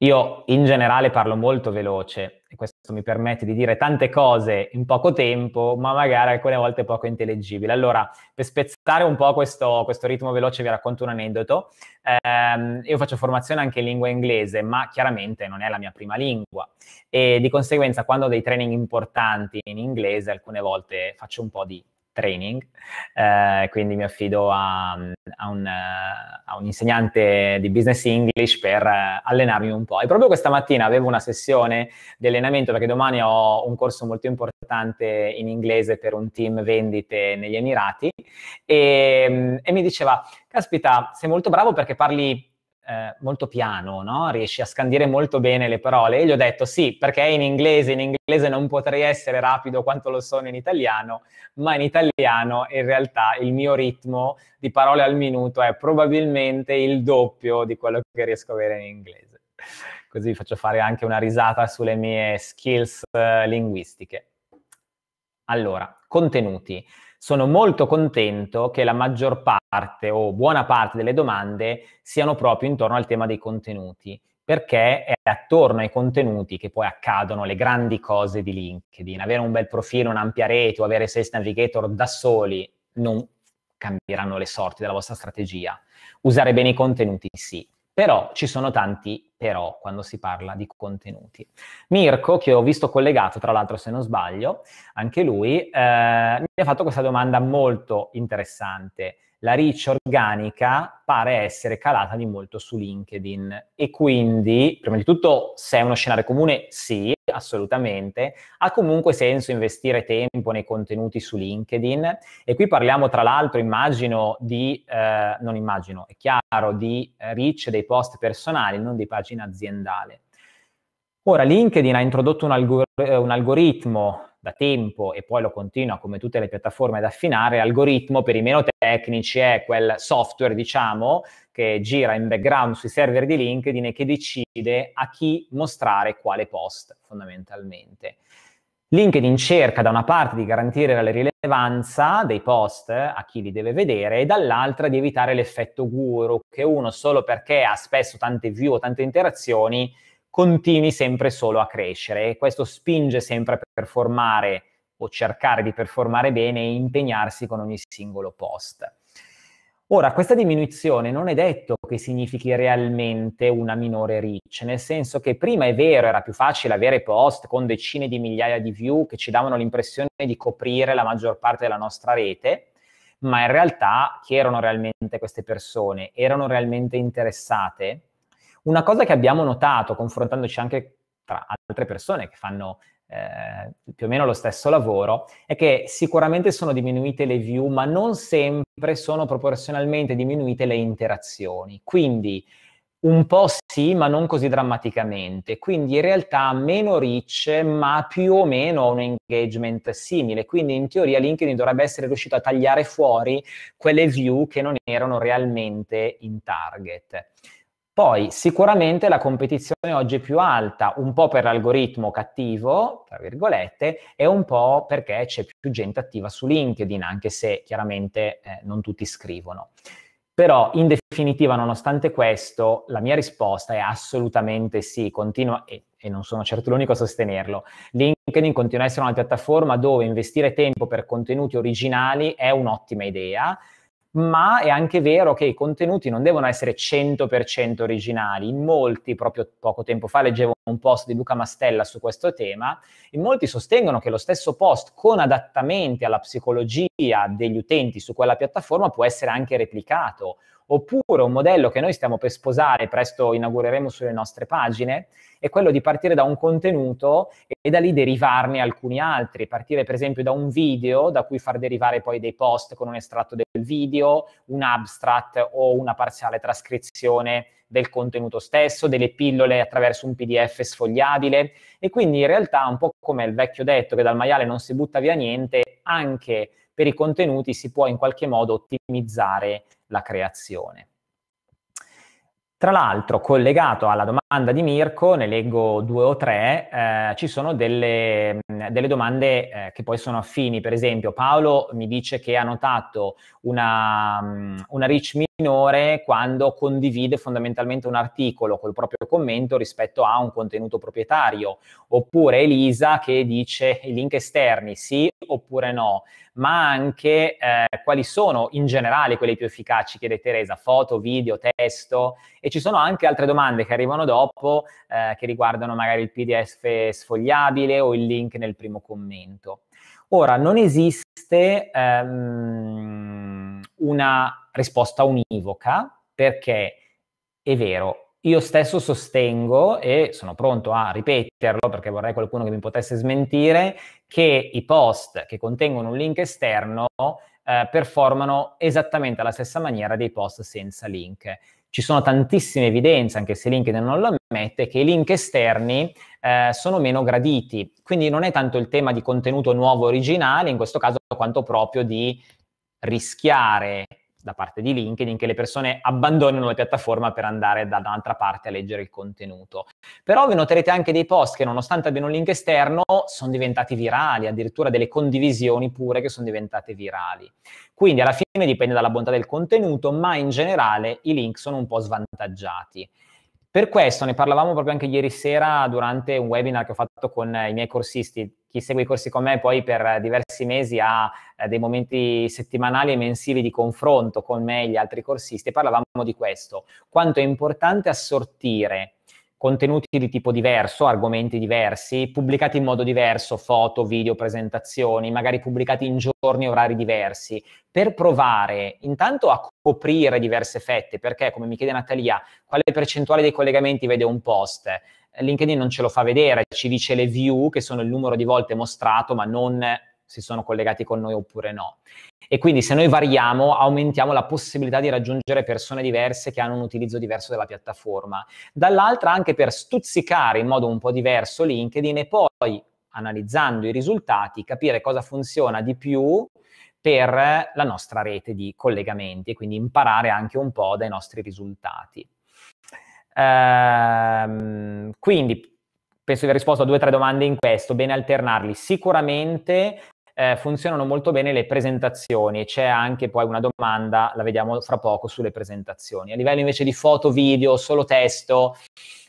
Io in generale parlo molto veloce, e questo mi permette di dire tante cose in poco tempo, ma magari alcune volte poco intellegibili. Allora, per spezzare un po' questo, questo ritmo veloce vi racconto un aneddoto. Eh, io faccio formazione anche in lingua inglese, ma chiaramente non è la mia prima lingua e di conseguenza quando ho dei training importanti in inglese alcune volte faccio un po' di training, eh, quindi mi affido a, a, un, a, un, insegnante di business English per eh, allenarmi un po'. E proprio questa mattina avevo una sessione di allenamento perché domani ho un corso molto importante in inglese per un team vendite negli Emirati e, e mi diceva, caspita, sei molto bravo perché parli eh, molto piano, no? riesci a scandire molto bene le parole. E gli ho detto sì, perché in inglese, in inglese non potrei essere rapido quanto lo sono in italiano, ma in italiano in realtà il mio ritmo di parole al minuto è probabilmente il doppio di quello che riesco a avere in inglese. Così vi faccio fare anche una risata sulle mie skills eh, linguistiche. Allora, contenuti sono molto contento che la maggior parte o buona parte delle domande siano proprio intorno al tema dei contenuti, perché è attorno ai contenuti che poi accadono le grandi cose di LinkedIn. Avere un bel profilo, un'ampia rete o avere Sales Navigator da soli non cambieranno le sorti della vostra strategia. Usare bene i contenuti sì. Però ci sono tanti però quando si parla di contenuti. Mirko, che ho visto collegato, tra l'altro se non sbaglio, anche lui, eh, mi ha fatto questa domanda molto interessante. La reach organica pare essere calata di molto su LinkedIn e quindi, prima di tutto, se è uno scenario comune, sì, Assolutamente. Ha comunque senso investire tempo nei contenuti su LinkedIn e qui parliamo tra l'altro, immagino, di, eh, non immagino, è chiaro, di eh, reach dei post personali, non di pagina aziendale. Ora, LinkedIn ha introdotto un, algor- eh, un algoritmo da tempo e poi lo continua come tutte le piattaforme ad affinare, l'algoritmo per i meno tecnici è quel software, diciamo, che gira in background sui server di LinkedIn e che decide a chi mostrare quale post fondamentalmente. LinkedIn cerca da una parte di garantire la rilevanza dei post a chi li deve vedere e dall'altra di evitare l'effetto guru che uno solo perché ha spesso tante view o tante interazioni continui sempre solo a crescere e questo spinge sempre a performare o cercare di performare bene e impegnarsi con ogni singolo post. Ora, questa diminuzione non è detto che significhi realmente una minore reach, nel senso che prima è vero, era più facile avere post con decine di migliaia di view che ci davano l'impressione di coprire la maggior parte della nostra rete, ma in realtà chi erano realmente queste persone? Erano realmente interessate? Una cosa che abbiamo notato confrontandoci anche tra altre persone che fanno eh, più o meno lo stesso lavoro è che sicuramente sono diminuite le view, ma non sempre sono proporzionalmente diminuite le interazioni. Quindi un po' sì, ma non così drammaticamente. Quindi in realtà meno reach, ma più o meno un engagement simile. Quindi in teoria LinkedIn dovrebbe essere riuscito a tagliare fuori quelle view che non erano realmente in target. Poi sicuramente la competizione oggi è più alta, un po' per l'algoritmo cattivo, tra virgolette, e un po' perché c'è più gente attiva su LinkedIn, anche se chiaramente eh, non tutti scrivono. Però in definitiva, nonostante questo, la mia risposta è assolutamente sì, continua, e, e non sono certo l'unico a sostenerlo. LinkedIn continua a essere una piattaforma dove investire tempo per contenuti originali è un'ottima idea, ma è anche vero che i contenuti non devono essere 100% originali. In molti, proprio poco tempo fa leggevo un post di Luca Mastella su questo tema, in molti sostengono che lo stesso post con adattamenti alla psicologia degli utenti su quella piattaforma può essere anche replicato Oppure un modello che noi stiamo per sposare, presto inaugureremo sulle nostre pagine, è quello di partire da un contenuto e da lì derivarne alcuni altri, partire per esempio da un video da cui far derivare poi dei post con un estratto del video, un abstract o una parziale trascrizione del contenuto stesso, delle pillole attraverso un PDF sfogliabile e quindi in realtà un po' come il vecchio detto che dal maiale non si butta via niente, anche per i contenuti si può in qualche modo ottimizzare la creazione. Tra l'altro, collegato alla domanda domanda di Mirko, ne leggo due o tre, eh, ci sono delle, mm, delle domande eh, che poi sono affini. Per esempio, Paolo mi dice che ha notato una, mm, una reach minore quando condivide fondamentalmente un articolo col proprio commento rispetto a un contenuto proprietario. Oppure Elisa che dice i link esterni sì oppure no, ma anche eh, quali sono in generale quelli più efficaci, chiede Teresa, foto, video, testo. E ci sono anche altre domande che arrivano dopo dopo eh, che riguardano magari il PDF sfogliabile o il link nel primo commento. Ora, non esiste ehm, una risposta univoca perché è vero, io stesso sostengo, e sono pronto a ripeterlo perché vorrei qualcuno che mi potesse smentire, che i post che contengono un link esterno eh, performano esattamente alla stessa maniera dei post senza link ci sono tantissime evidenze, anche se LinkedIn non lo ammette, che i link esterni eh, sono meno graditi. Quindi non è tanto il tema di contenuto nuovo originale, in questo caso, quanto proprio di rischiare da parte di LinkedIn che le persone abbandonino la piattaforma per andare da un'altra parte a leggere il contenuto. Però vi noterete anche dei post che nonostante abbiano un link esterno sono diventati virali, addirittura delle condivisioni pure che sono diventate virali. Quindi alla fine dipende dalla bontà del contenuto, ma in generale i link sono un po' svantaggiati. Per questo ne parlavamo proprio anche ieri sera durante un webinar che ho fatto con i miei corsisti. Chi segue i corsi con me poi per diversi mesi ha eh, dei momenti settimanali e mensili di confronto con me e gli altri corsisti parlavamo di questo, quanto è importante assortire contenuti di tipo diverso, argomenti diversi, pubblicati in modo diverso, foto, video, presentazioni, magari pubblicati in giorni e orari diversi, per provare intanto a coprire diverse fette, perché come mi chiede Natalia, quale percentuale dei collegamenti vede un post? LinkedIn non ce lo fa vedere, ci dice le view, che sono il numero di volte mostrato, ma non si sono collegati con noi oppure no. E quindi se noi variamo, aumentiamo la possibilità di raggiungere persone diverse che hanno un utilizzo diverso della piattaforma. Dall'altra anche per stuzzicare in modo un po' diverso LinkedIn e poi analizzando i risultati, capire cosa funziona di più per la nostra rete di collegamenti e quindi imparare anche un po' dai nostri risultati. Ehm, quindi penso di aver risposto a due o tre domande in questo, bene alternarli. Sicuramente eh, funzionano molto bene le presentazioni. C'è anche poi una domanda, la vediamo fra poco, sulle presentazioni. A livello invece di foto, video, solo testo,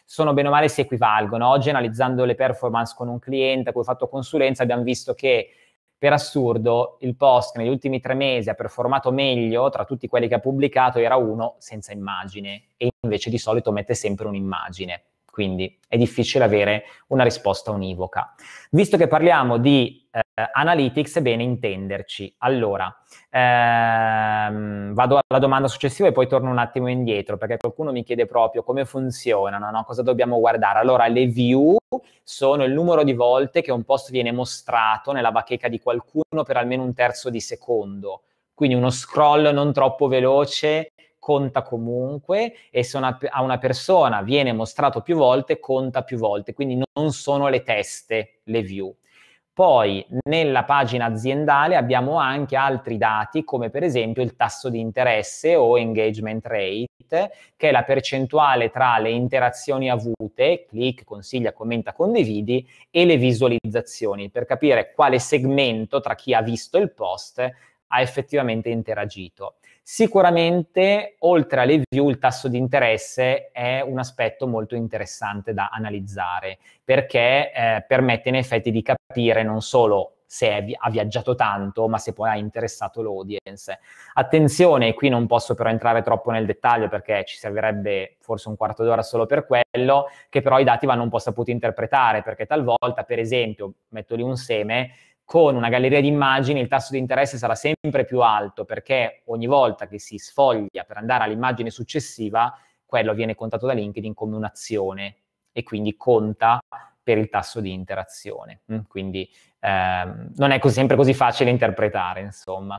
sono bene o male si equivalgono. Oggi analizzando le performance con un cliente a cui ho fatto consulenza abbiamo visto che per assurdo il post negli ultimi tre mesi ha performato meglio tra tutti quelli che ha pubblicato era uno senza immagine e invece di solito mette sempre un'immagine. Quindi è difficile avere una risposta univoca. Visto che parliamo di eh, analytics, è bene intenderci. Allora, ehm, vado alla domanda successiva e poi torno un attimo indietro, perché qualcuno mi chiede proprio come funzionano, no? cosa dobbiamo guardare. Allora, le view sono il numero di volte che un post viene mostrato nella bacheca di qualcuno per almeno un terzo di secondo quindi uno scroll non troppo veloce conta comunque e se una, a una persona viene mostrato più volte, conta più volte, quindi non sono le teste, le view. Poi nella pagina aziendale abbiamo anche altri dati come per esempio il tasso di interesse o engagement rate, che è la percentuale tra le interazioni avute, clic, consiglia, commenta, condividi, e le visualizzazioni per capire quale segmento tra chi ha visto il post ha effettivamente interagito. Sicuramente, oltre alle view, il tasso di interesse è un aspetto molto interessante da analizzare perché eh, permette in effetti di capire non solo se vi- ha viaggiato tanto, ma se poi ha interessato l'audience. Attenzione, qui non posso però entrare troppo nel dettaglio perché ci servirebbe forse un quarto d'ora solo per quello, che però i dati vanno un po' saputi interpretare perché talvolta, per esempio, metto lì un seme, con una galleria di immagini il tasso di interesse sarà sempre più alto perché ogni volta che si sfoglia per andare all'immagine successiva, quello viene contato da LinkedIn come un'azione e quindi conta per il tasso di interazione. Mm, quindi ehm, non è cos- sempre così facile interpretare, insomma.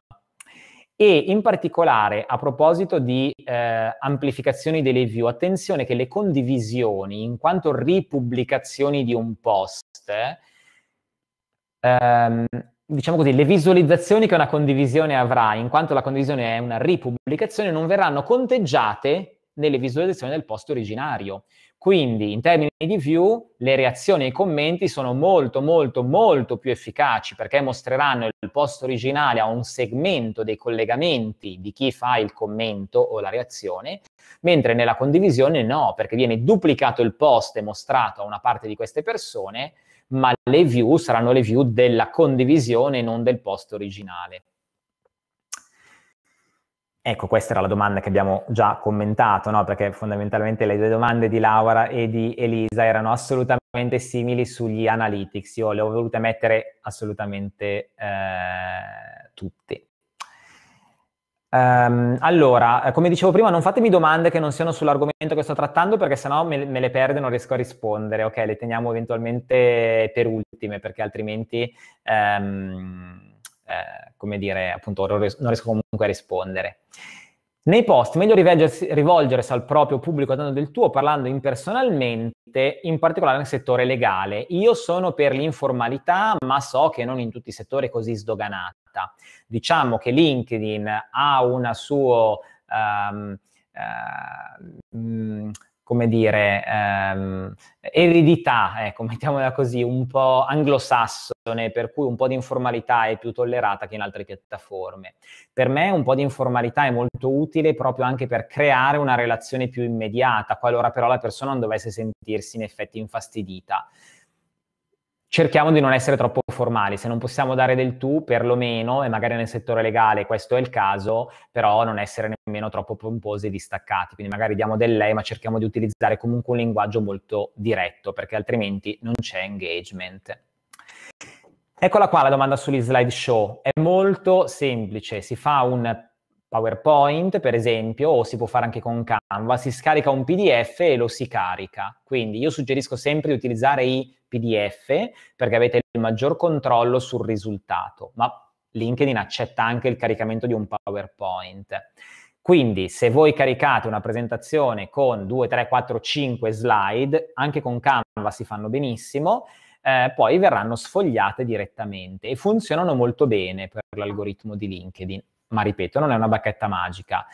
E in particolare a proposito di eh, amplificazioni delle view, attenzione che le condivisioni, in quanto ripubblicazioni di un post, eh, ehm, diciamo così, le visualizzazioni che una condivisione avrà, in quanto la condivisione è una ripubblicazione, non verranno conteggiate nelle visualizzazioni del post originario. Quindi, in termini di view, le reazioni ai commenti sono molto, molto, molto più efficaci perché mostreranno il post originale a un segmento dei collegamenti di chi fa il commento o la reazione, mentre nella condivisione no, perché viene duplicato il post e mostrato a una parte di queste persone ma le view saranno le view della condivisione e non del post originale. Ecco, questa era la domanda che abbiamo già commentato, no? perché fondamentalmente le due domande di Laura e di Elisa erano assolutamente simili sugli analytics. Io le ho volute mettere assolutamente eh, tutte. Um, allora, eh, come dicevo prima, non fatemi domande che non siano sull'argomento che sto trattando perché sennò me, me le perdo e non riesco a rispondere. Ok, le teniamo eventualmente per ultime perché altrimenti, um, eh, come dire, appunto non riesco comunque a rispondere. Nei post, meglio rivolgersi al proprio pubblico dando del tuo, parlando impersonalmente, in particolare nel settore legale. Io sono per l'informalità, ma so che non in tutti i settori è così sdoganata. Diciamo che LinkedIn ha una sua... Um, ehm, uh, ehm, come dire, ehm, eredità, ecco, mettiamola così, un po' anglosassone, per cui un po' di informalità è più tollerata che in altre piattaforme. Per me un po' di informalità è molto utile proprio anche per creare una relazione più immediata, qualora però la persona non dovesse sentirsi in effetti infastidita cerchiamo di non essere troppo formali, se non possiamo dare del tu, perlomeno, e magari nel settore legale questo è il caso, però non essere nemmeno troppo pomposi e distaccati, quindi magari diamo del lei, ma cerchiamo di utilizzare comunque un linguaggio molto diretto, perché altrimenti non c'è engagement. Eccola qua la domanda sugli slideshow, è molto semplice, si fa un PowerPoint, per esempio, o si può fare anche con Canva, si scarica un PDF e lo si carica. Quindi io suggerisco sempre di utilizzare i PDF perché avete il maggior controllo sul risultato, ma LinkedIn accetta anche il caricamento di un PowerPoint. Quindi se voi caricate una presentazione con 2, 3, 4, 5 slide, anche con Canva si fanno benissimo, eh, poi verranno sfogliate direttamente e funzionano molto bene per l'algoritmo di LinkedIn. Ma ripeto, non è una bacchetta magica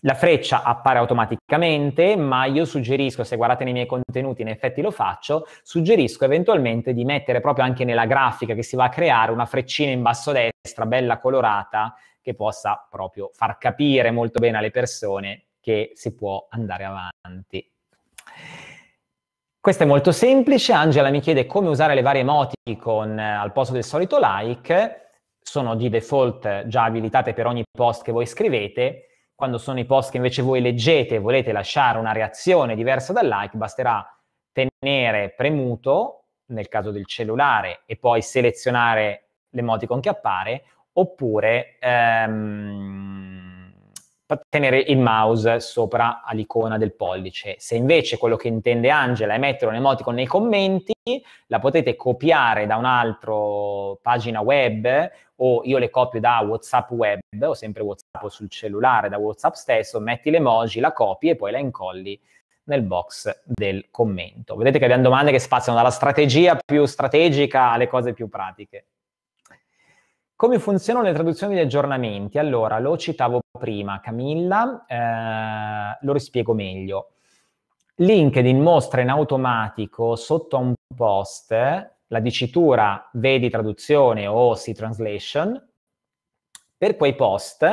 la freccia appare automaticamente, ma io suggerisco, se guardate nei miei contenuti, in effetti lo faccio, suggerisco eventualmente di mettere proprio anche nella grafica che si va a creare una freccina in basso a destra, bella colorata, che possa proprio far capire molto bene alle persone che si può andare avanti. Questo è molto semplice, Angela mi chiede come usare le varie emoticon eh, al posto del solito like, sono di default già abilitate per ogni post che voi scrivete, quando sono i post che invece voi leggete e volete lasciare una reazione diversa dal like, basterà tenere premuto, nel caso del cellulare, e poi selezionare l'emoticon che appare, oppure ehm, tenere il mouse sopra all'icona del pollice. Se invece quello che intende Angela è mettere un emoticon nei commenti, la potete copiare da un'altra pagina web o io le copio da WhatsApp web, ho sempre WhatsApp sul cellulare, da WhatsApp stesso, metti l'emoji, la copi e poi la incolli nel box del commento. Vedete che abbiamo domande che spaziano dalla strategia più strategica alle cose più pratiche. Come funzionano le traduzioni degli aggiornamenti? Allora, lo citavo prima, Camilla, eh, lo rispiego meglio. LinkedIn mostra in automatico sotto a un post la dicitura vedi traduzione o see translation, per quei post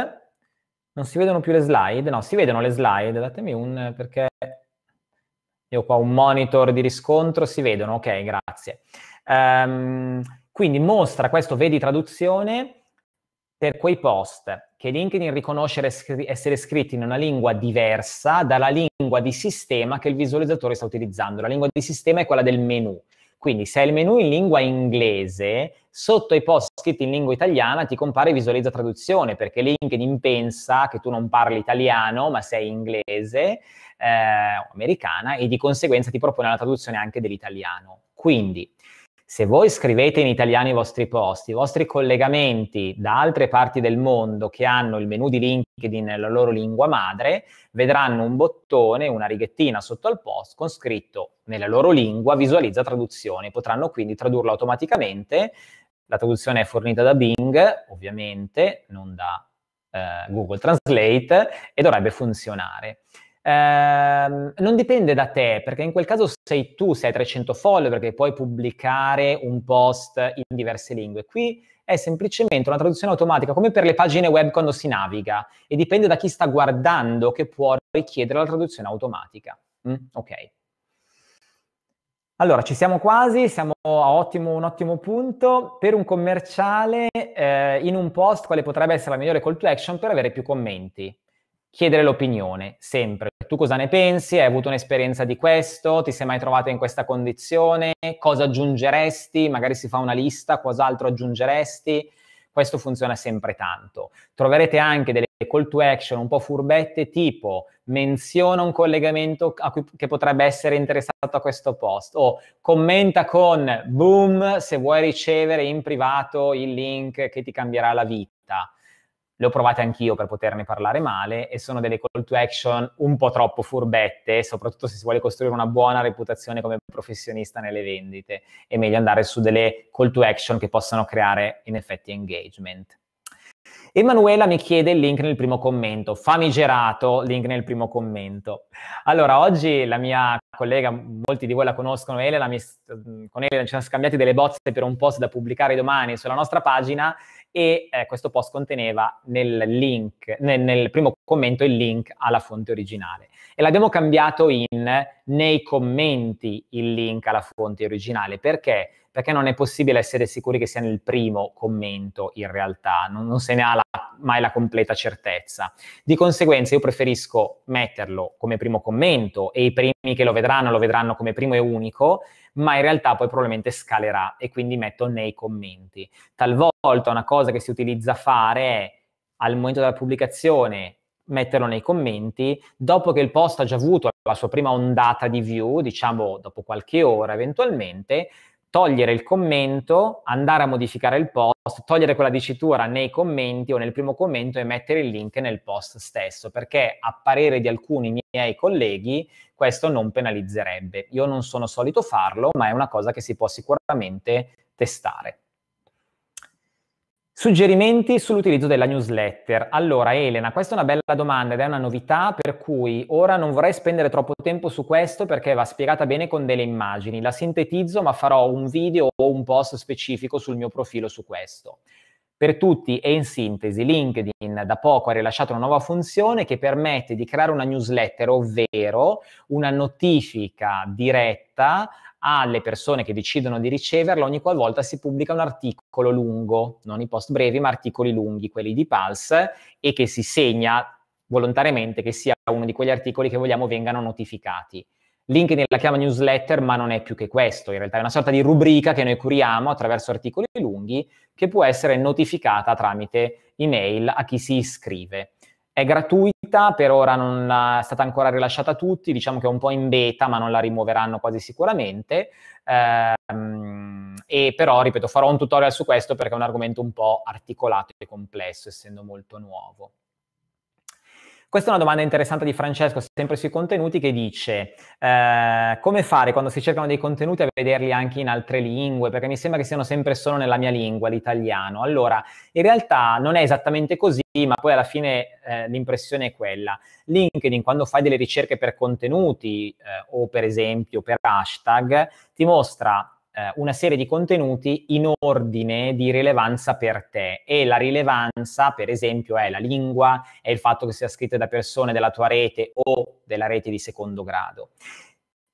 non si vedono più le slide? No, si vedono le slide, datemi un perché io ho qua un monitor di riscontro, si vedono, ok, grazie. Um, quindi mostra questo vedi traduzione per quei post che LinkedIn riconosce essere scritti in una lingua diversa dalla lingua di sistema che il visualizzatore sta utilizzando. La lingua di sistema è quella del menu. Quindi se hai il menu in lingua inglese, sotto i post scritti in lingua italiana ti compare visualizza traduzione, perché LinkedIn pensa che tu non parli italiano, ma sei inglese eh, o eh, americana e di conseguenza ti propone la traduzione anche dell'italiano. Quindi se voi scrivete in italiano i vostri post, i vostri collegamenti da altre parti del mondo che hanno il menu di LinkedIn nella loro lingua madre, vedranno un bottone, una righettina sotto al post con scritto nella loro lingua visualizza traduzione. Potranno quindi tradurla automaticamente. La traduzione è fornita da Bing, ovviamente, non da eh, Google Translate, e dovrebbe funzionare. Ehm, non dipende da te, perché in quel caso sei tu, se hai 300 follower, perché puoi pubblicare un post in diverse lingue. Qui è semplicemente una traduzione automatica, come per le pagine web quando si naviga, e dipende da chi sta guardando che può richiedere la traduzione automatica. Mm? Ok. Allora, ci siamo quasi, siamo a ottimo, un ottimo punto. Per un commerciale, eh, in un post, quale potrebbe essere la migliore call to action per avere più commenti? chiedere l'opinione, sempre. Tu cosa ne pensi? Hai avuto un'esperienza di questo? Ti sei mai trovato in questa condizione? Cosa aggiungeresti? Magari si fa una lista, cos'altro aggiungeresti? Questo funziona sempre tanto. Troverete anche delle call to action un po' furbette, tipo menziona un collegamento cui, che potrebbe essere interessato a questo post o commenta con boom se vuoi ricevere in privato il link che ti cambierà la vita le ho provate anch'io per poterne parlare male e sono delle call to action un po' troppo furbette, soprattutto se si vuole costruire una buona reputazione come professionista nelle vendite. È meglio andare su delle call to action che possano creare in effetti engagement. Emanuela mi chiede il link nel primo commento, famigerato link nel primo commento. Allora, oggi la mia collega, molti di voi la conoscono, Elena, mi, con Elena ci siamo scambiati delle bozze per un post da pubblicare domani sulla nostra pagina e eh, questo post conteneva nel, link, nel, nel primo commento il link alla fonte originale e l'abbiamo cambiato in nei commenti il link alla fonte originale perché perché non è possibile essere sicuri che sia nel primo commento in realtà, non, non se ne ha la, mai la completa certezza. Di conseguenza io preferisco metterlo come primo commento e i primi che lo vedranno lo vedranno come primo e unico, ma in realtà poi probabilmente scalerà e quindi metto nei commenti. Talvolta una cosa che si utilizza a fare è al momento della pubblicazione metterlo nei commenti, dopo che il post ha già avuto la sua prima ondata di view, diciamo dopo qualche ora eventualmente, togliere il commento, andare a modificare il post, togliere quella dicitura nei commenti o nel primo commento e mettere il link nel post stesso, perché a parere di alcuni miei colleghi questo non penalizzerebbe. Io non sono solito farlo, ma è una cosa che si può sicuramente testare. Suggerimenti sull'utilizzo della newsletter. Allora, Elena, questa è una bella domanda ed è una novità, per cui ora non vorrei spendere troppo tempo su questo perché va spiegata bene con delle immagini. La sintetizzo, ma farò un video o un post specifico sul mio profilo su questo. Per tutti e in sintesi, LinkedIn da poco ha rilasciato una nuova funzione che permette di creare una newsletter, ovvero una notifica diretta alle persone che decidono di riceverlo ogni qualvolta si pubblica un articolo lungo, non i post brevi, ma articoli lunghi, quelli di Pulse, e che si segna volontariamente che sia uno di quegli articoli che vogliamo vengano notificati. LinkedIn la chiama newsletter, ma non è più che questo, in realtà è una sorta di rubrica che noi curiamo attraverso articoli lunghi che può essere notificata tramite email a chi si iscrive. È gratuita, per ora non è stata ancora rilasciata a tutti, diciamo che è un po' in beta, ma non la rimuoveranno quasi sicuramente. Ehm, e però, ripeto, farò un tutorial su questo perché è un argomento un po' articolato e complesso, essendo molto nuovo. Questa è una domanda interessante di Francesco, sempre sui contenuti, che dice eh, come fare quando si cercano dei contenuti a vederli anche in altre lingue, perché mi sembra che siano sempre solo nella mia lingua, l'italiano. Allora, in realtà non è esattamente così, ma poi alla fine eh, l'impressione è quella. LinkedIn, quando fai delle ricerche per contenuti eh, o per esempio per hashtag, ti mostra eh, una serie di contenuti in ordine di rilevanza per te e la rilevanza, per esempio, è la lingua, è il fatto che sia scritta da persone della tua rete o della rete di secondo grado.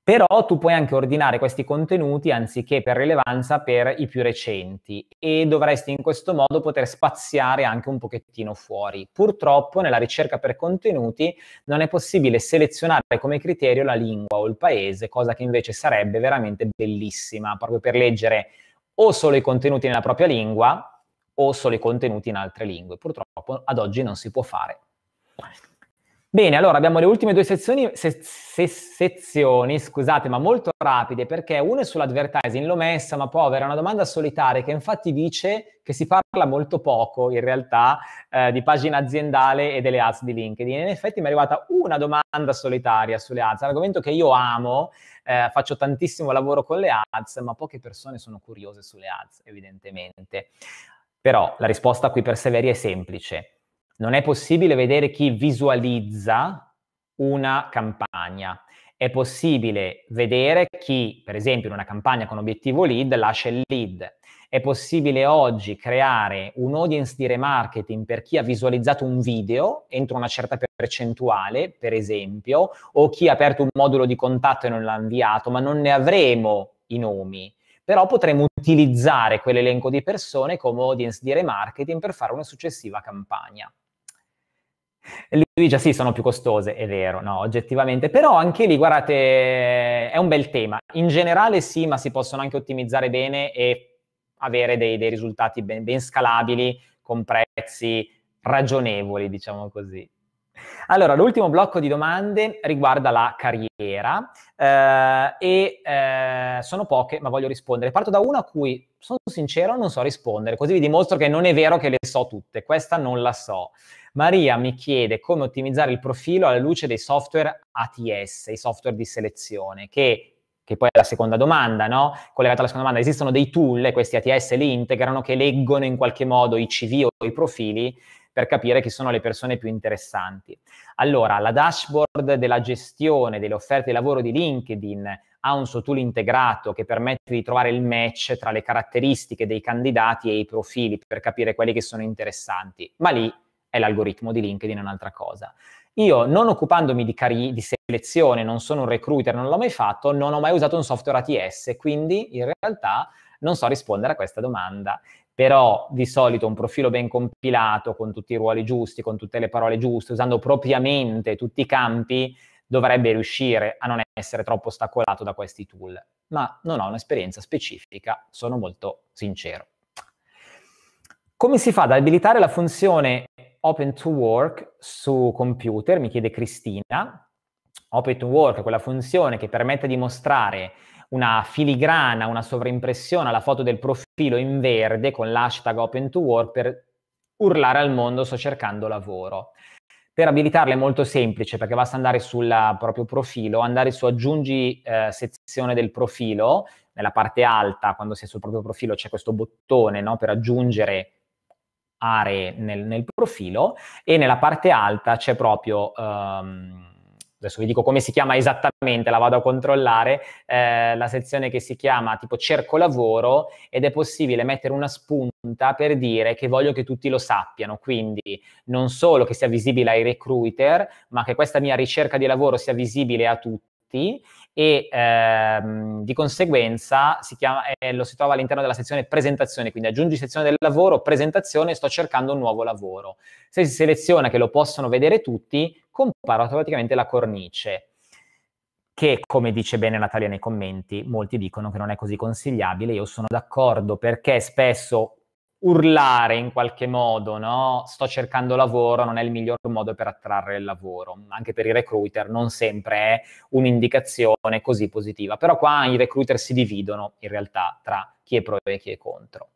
Però tu puoi anche ordinare questi contenuti anziché per rilevanza per i più recenti e dovresti in questo modo poter spaziare anche un pochettino fuori. Purtroppo nella ricerca per contenuti non è possibile selezionare come criterio la lingua o il paese, cosa che invece sarebbe veramente bellissima, proprio per leggere o solo i contenuti nella propria lingua o solo i contenuti in altre lingue. Purtroppo ad oggi non si può fare. Bene, allora abbiamo le ultime due sezioni, se, se, sezioni, scusate, ma molto rapide, perché una è sull'advertising, l'ho messa, ma povera, è una domanda solitaria che infatti dice che si parla molto poco, in realtà, eh, di pagina aziendale e delle ads di LinkedIn. In effetti mi è arrivata una domanda solitaria sulle ads, un argomento che io amo, eh, faccio tantissimo lavoro con le ads, ma poche persone sono curiose sulle ads, evidentemente. Però la risposta qui per Severi è semplice non è possibile vedere chi visualizza una campagna. È possibile vedere chi, per esempio, in una campagna con obiettivo lead lascia il lead. È possibile oggi creare un audience di remarketing per chi ha visualizzato un video entro una certa percentuale, per esempio, o chi ha aperto un modulo di contatto e non l'ha inviato, ma non ne avremo i nomi però potremmo utilizzare quell'elenco di persone come audience di remarketing per fare una successiva campagna. Lì lui dice sì, sono più costose, è vero, no, oggettivamente, però anche lì, guardate, è un bel tema. In generale sì, ma si possono anche ottimizzare bene e avere dei, dei risultati ben, ben scalabili con prezzi ragionevoli, diciamo così. Allora, l'ultimo blocco di domande riguarda la carriera eh, e eh, sono poche, ma voglio rispondere. Parto da una a cui sono sincero, non so rispondere, così vi dimostro che non è vero che le so tutte, questa non la so. Maria mi chiede come ottimizzare il profilo alla luce dei software ATS, i software di selezione, che che poi è la seconda domanda, no? Collegata alla seconda domanda, esistono dei tool, questi ATS li integrano, che leggono in qualche modo i CV o i profili per capire chi sono le persone più interessanti. Allora, la dashboard della gestione delle offerte di lavoro di LinkedIn ha un suo tool integrato che permette di trovare il match tra le caratteristiche dei candidati e i profili per capire quelli che sono interessanti, ma lì è l'algoritmo di LinkedIn un'altra cosa. Io, non occupandomi di, cari- di selezione, non sono un recruiter, non l'ho mai fatto, non ho mai usato un software ATS, quindi in realtà non so rispondere a questa domanda però di solito un profilo ben compilato, con tutti i ruoli giusti, con tutte le parole giuste, usando propriamente tutti i campi, dovrebbe riuscire a non essere troppo ostacolato da questi tool. Ma non ho un'esperienza specifica, sono molto sincero. Come si fa ad abilitare la funzione Open to Work su computer? Mi chiede Cristina. Open to Work è quella funzione che permette di mostrare una filigrana, una sovraimpressione alla foto del profilo in verde con l'hashtag Open to Work per urlare al mondo sto cercando lavoro. Per abilitarla è molto semplice perché basta andare sul proprio profilo, andare su aggiungi eh, sezione del profilo, nella parte alta quando si è sul proprio profilo c'è questo bottone no, per aggiungere aree nel, nel, profilo e nella parte alta c'è proprio... Um, adesso vi dico come si chiama esattamente, la vado a controllare, eh, la sezione che si chiama tipo cerco lavoro ed è possibile mettere una spunta per dire che voglio che tutti lo sappiano, quindi non solo che sia visibile ai recruiter, ma che questa mia ricerca di lavoro sia visibile a tutti tutti e ehm, di conseguenza si chiama, eh, lo si trova all'interno della sezione presentazione, quindi aggiungi sezione del lavoro, presentazione, sto cercando un nuovo lavoro. Se si seleziona che lo possono vedere tutti, compare automaticamente la cornice che come dice bene Natalia nei commenti, molti dicono che non è così consigliabile, io sono d'accordo perché spesso urlare in qualche modo, no? sto cercando lavoro, non è il miglior modo per attrarre il lavoro, anche per i recruiter non sempre è un'indicazione così positiva, però qua i recruiter si dividono in realtà tra chi è pro e chi è contro.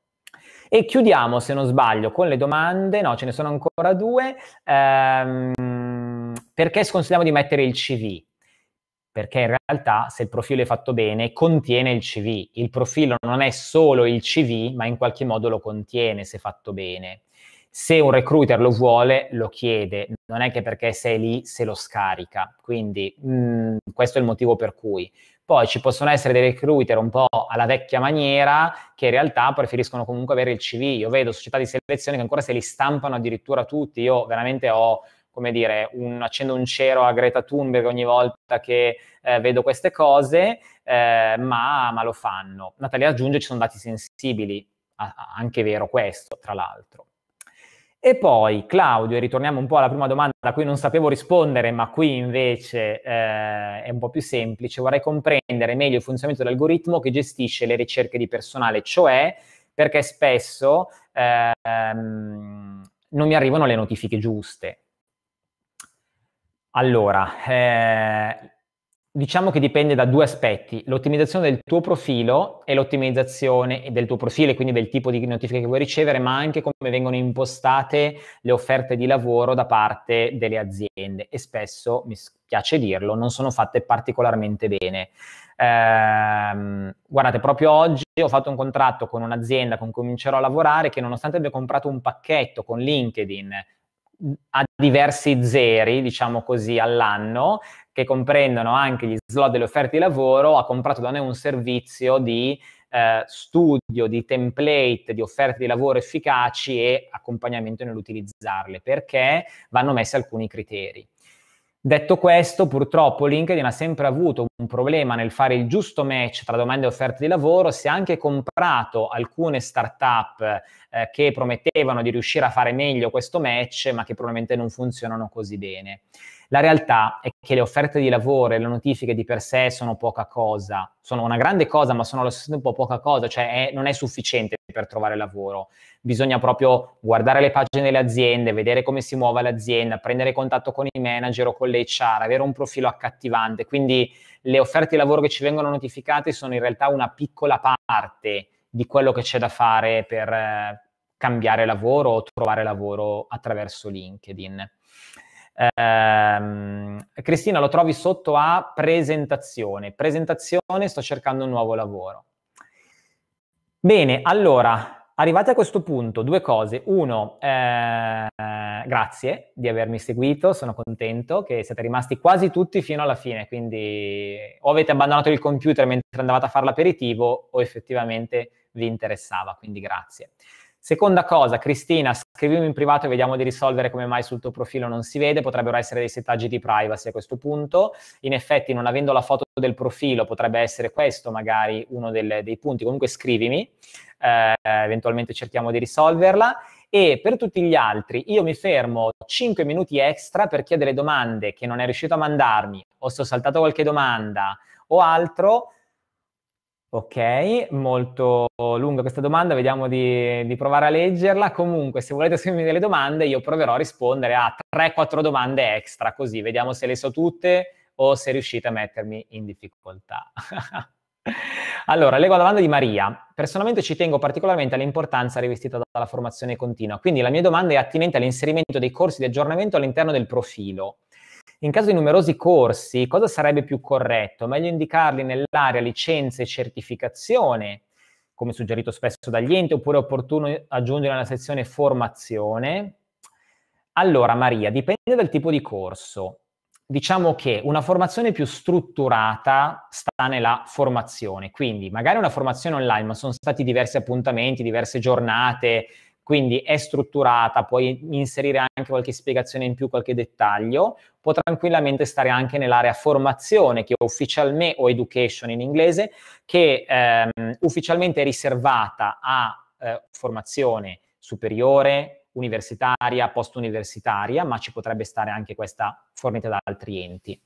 E chiudiamo, se non sbaglio, con le domande, no, ce ne sono ancora due, ehm, perché sconsigliamo di mettere il CV? perché in realtà se il profilo è fatto bene contiene il CV, il profilo non è solo il CV ma in qualche modo lo contiene se fatto bene. Se un recruiter lo vuole lo chiede, non è che perché sei lì se lo scarica, quindi mh, mm, questo è il motivo per cui. Poi ci possono essere dei recruiter un po' alla vecchia maniera che in realtà preferiscono comunque avere il CV. Io vedo società di selezione che ancora se li stampano addirittura tutti. Io veramente ho come dire, un, accendo un cero a Greta Thunberg ogni volta che eh, vedo queste cose, eh, ma, ma, lo fanno. Natalia aggiunge ci sono dati sensibili, ah, anche vero questo, tra l'altro. E poi Claudio, e ritorniamo un po' alla prima domanda a cui non sapevo rispondere, ma qui invece eh, è un po' più semplice, vorrei comprendere meglio il funzionamento dell'algoritmo che gestisce le ricerche di personale, cioè perché spesso ehm, non mi arrivano le notifiche giuste, allora, eh, diciamo che dipende da due aspetti, l'ottimizzazione del tuo profilo e l'ottimizzazione del tuo profilo e quindi del tipo di notifiche che vuoi ricevere, ma anche come vengono impostate le offerte di lavoro da parte delle aziende e spesso, mi spiace dirlo, non sono fatte particolarmente bene. Eh, guardate, proprio oggi ho fatto un contratto con un'azienda con cui comincerò a lavorare che nonostante abbia comprato un pacchetto con LinkedIn a diversi zeri, diciamo così, all'anno, che comprendono anche gli slot delle offerte di lavoro, ha comprato da noi un servizio di eh, studio, di template, di offerte di lavoro efficaci e accompagnamento nell'utilizzarle, perché vanno messi alcuni criteri. Detto questo, purtroppo LinkedIn ha sempre avuto un problema nel fare il giusto match tra domande e offerte di lavoro, si è anche comprato alcune start-up eh, che promettevano di riuscire a fare meglio questo match, ma che probabilmente non funzionano così bene. La realtà è che le offerte di lavoro e le notifiche di per sé sono poca cosa, sono una grande cosa, ma sono allo stesso tempo poca cosa, cioè è, non è sufficiente per trovare lavoro. Bisogna proprio guardare le pagine delle aziende, vedere come si muove l'azienda, prendere contatto con i manager o con le HR, avere un profilo accattivante. Quindi le offerte di lavoro che ci vengono notificate sono in realtà una piccola parte di quello che c'è da fare per eh, cambiare lavoro o trovare lavoro attraverso LinkedIn. Ehm, Cristina, lo trovi sotto a presentazione. Presentazione, sto cercando un nuovo lavoro. Bene, allora, arrivati a questo punto, due cose. Uno, eh, grazie di avermi seguito, sono contento che siete rimasti quasi tutti fino alla fine, quindi o avete abbandonato il computer mentre andavate a fare l'aperitivo o effettivamente vi interessava, quindi grazie. Seconda cosa, Cristina, scrivimi in privato e vediamo di risolvere come mai sul tuo profilo non si vede, potrebbero essere dei settaggi di privacy a questo punto. In effetti, non avendo la foto del profilo, potrebbe essere questo magari uno del, dei punti. Comunque scrivimi, eh, eventualmente cerchiamo di risolverla. E per tutti gli altri, io mi fermo 5 minuti extra per chiedere domande che non è riuscito a mandarmi, o se ho saltato qualche domanda o altro Ok, molto lunga questa domanda, vediamo di, di, provare a leggerla. Comunque, se volete scrivermi delle domande, io proverò a rispondere a 3-4 domande extra, così vediamo se le so tutte o se riuscite a mettermi in difficoltà. allora, leggo la domanda di Maria. Personalmente ci tengo particolarmente all'importanza rivestita dalla formazione continua, quindi la mia domanda è attinente all'inserimento dei corsi di aggiornamento all'interno del profilo. In caso di numerosi corsi, cosa sarebbe più corretto? Meglio indicarli nell'area licenze e certificazione, come suggerito spesso dagli enti, oppure è opportuno aggiungere nella sezione formazione? Allora, Maria, dipende dal tipo di corso. Diciamo che una formazione più strutturata sta nella formazione, quindi magari una formazione online, ma sono stati diversi appuntamenti, diverse giornate, quindi è strutturata, puoi inserire anche qualche spiegazione in più, qualche dettaglio, può tranquillamente stare anche nell'area formazione, che è ufficialmente, o education in inglese, che ehm, ufficialmente è riservata a eh, formazione superiore, universitaria, post-universitaria, ma ci potrebbe stare anche questa fornita da altri enti.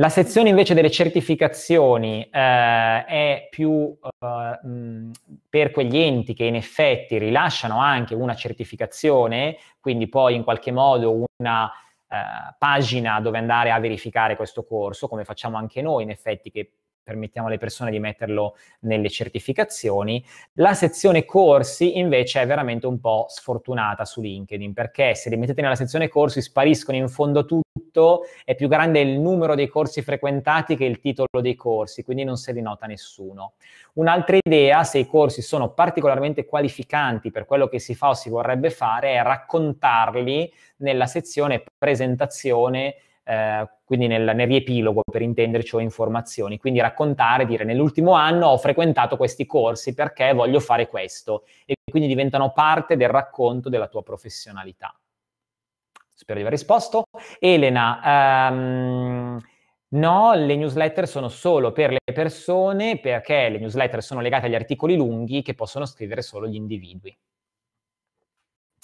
La sezione invece delle certificazioni eh, è più eh, mh, per quegli enti che in effetti rilasciano anche una certificazione, quindi poi in qualche modo una eh, pagina dove andare a verificare questo corso, come facciamo anche noi in effetti che permettiamo alle persone di metterlo nelle certificazioni. La sezione corsi invece è veramente un po' sfortunata su LinkedIn perché se li mettete nella sezione corsi spariscono in fondo tutto, è più grande il numero dei corsi frequentati che il titolo dei corsi, quindi non se li nota nessuno. Un'altra idea, se i corsi sono particolarmente qualificanti per quello che si fa o si vorrebbe fare, è raccontarli nella sezione presentazione eh, quindi nel, nel, riepilogo per intenderci o informazioni, quindi raccontare, dire nell'ultimo anno ho frequentato questi corsi perché voglio fare questo e quindi diventano parte del racconto della tua professionalità. Spero di aver risposto. Elena, um, no, le newsletter sono solo per le persone perché le newsletter sono legate agli articoli lunghi che possono scrivere solo gli individui.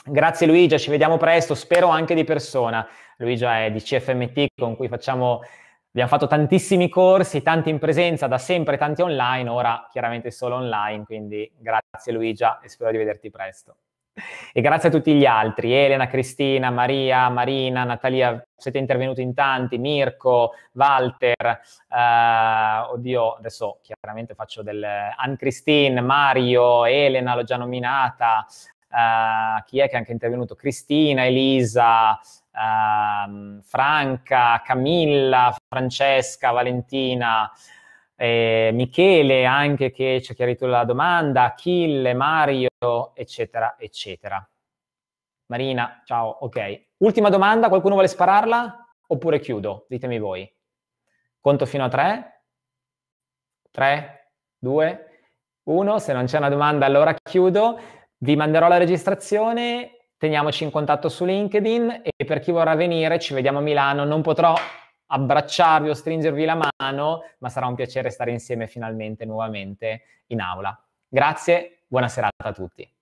Grazie Luigia, ci vediamo presto, spero anche di persona. Luigia è di CFMT con cui facciamo, abbiamo fatto tantissimi corsi, tanti in presenza, da sempre tanti online, ora chiaramente solo online, quindi grazie Luigia e spero di vederti presto. E grazie a tutti gli altri, Elena, Cristina, Maria, Marina, Natalia, siete intervenuti in tanti, Mirko, Walter, eh, oddio, adesso chiaramente faccio del... Ann Christine, Mario, Elena l'ho già nominata, uh, chi è che è anche intervenuto? Cristina, Elisa, uh, Franca, Camilla, Francesca, Valentina, eh, Michele anche che ci ha chiarito la domanda, Achille, Mario, eccetera, eccetera. Marina, ciao, ok. Ultima domanda, qualcuno vuole spararla? Oppure chiudo? Ditemi voi. Conto fino a tre? Tre, due, uno, Se non c'è una domanda, allora chiudo. Vi manderò la registrazione, teniamoci in contatto su LinkedIn e per chi vorrà venire ci vediamo a Milano. Non potrò abbracciarvi o stringervi la mano, ma sarà un piacere stare insieme finalmente nuovamente in aula. Grazie, buona serata a tutti.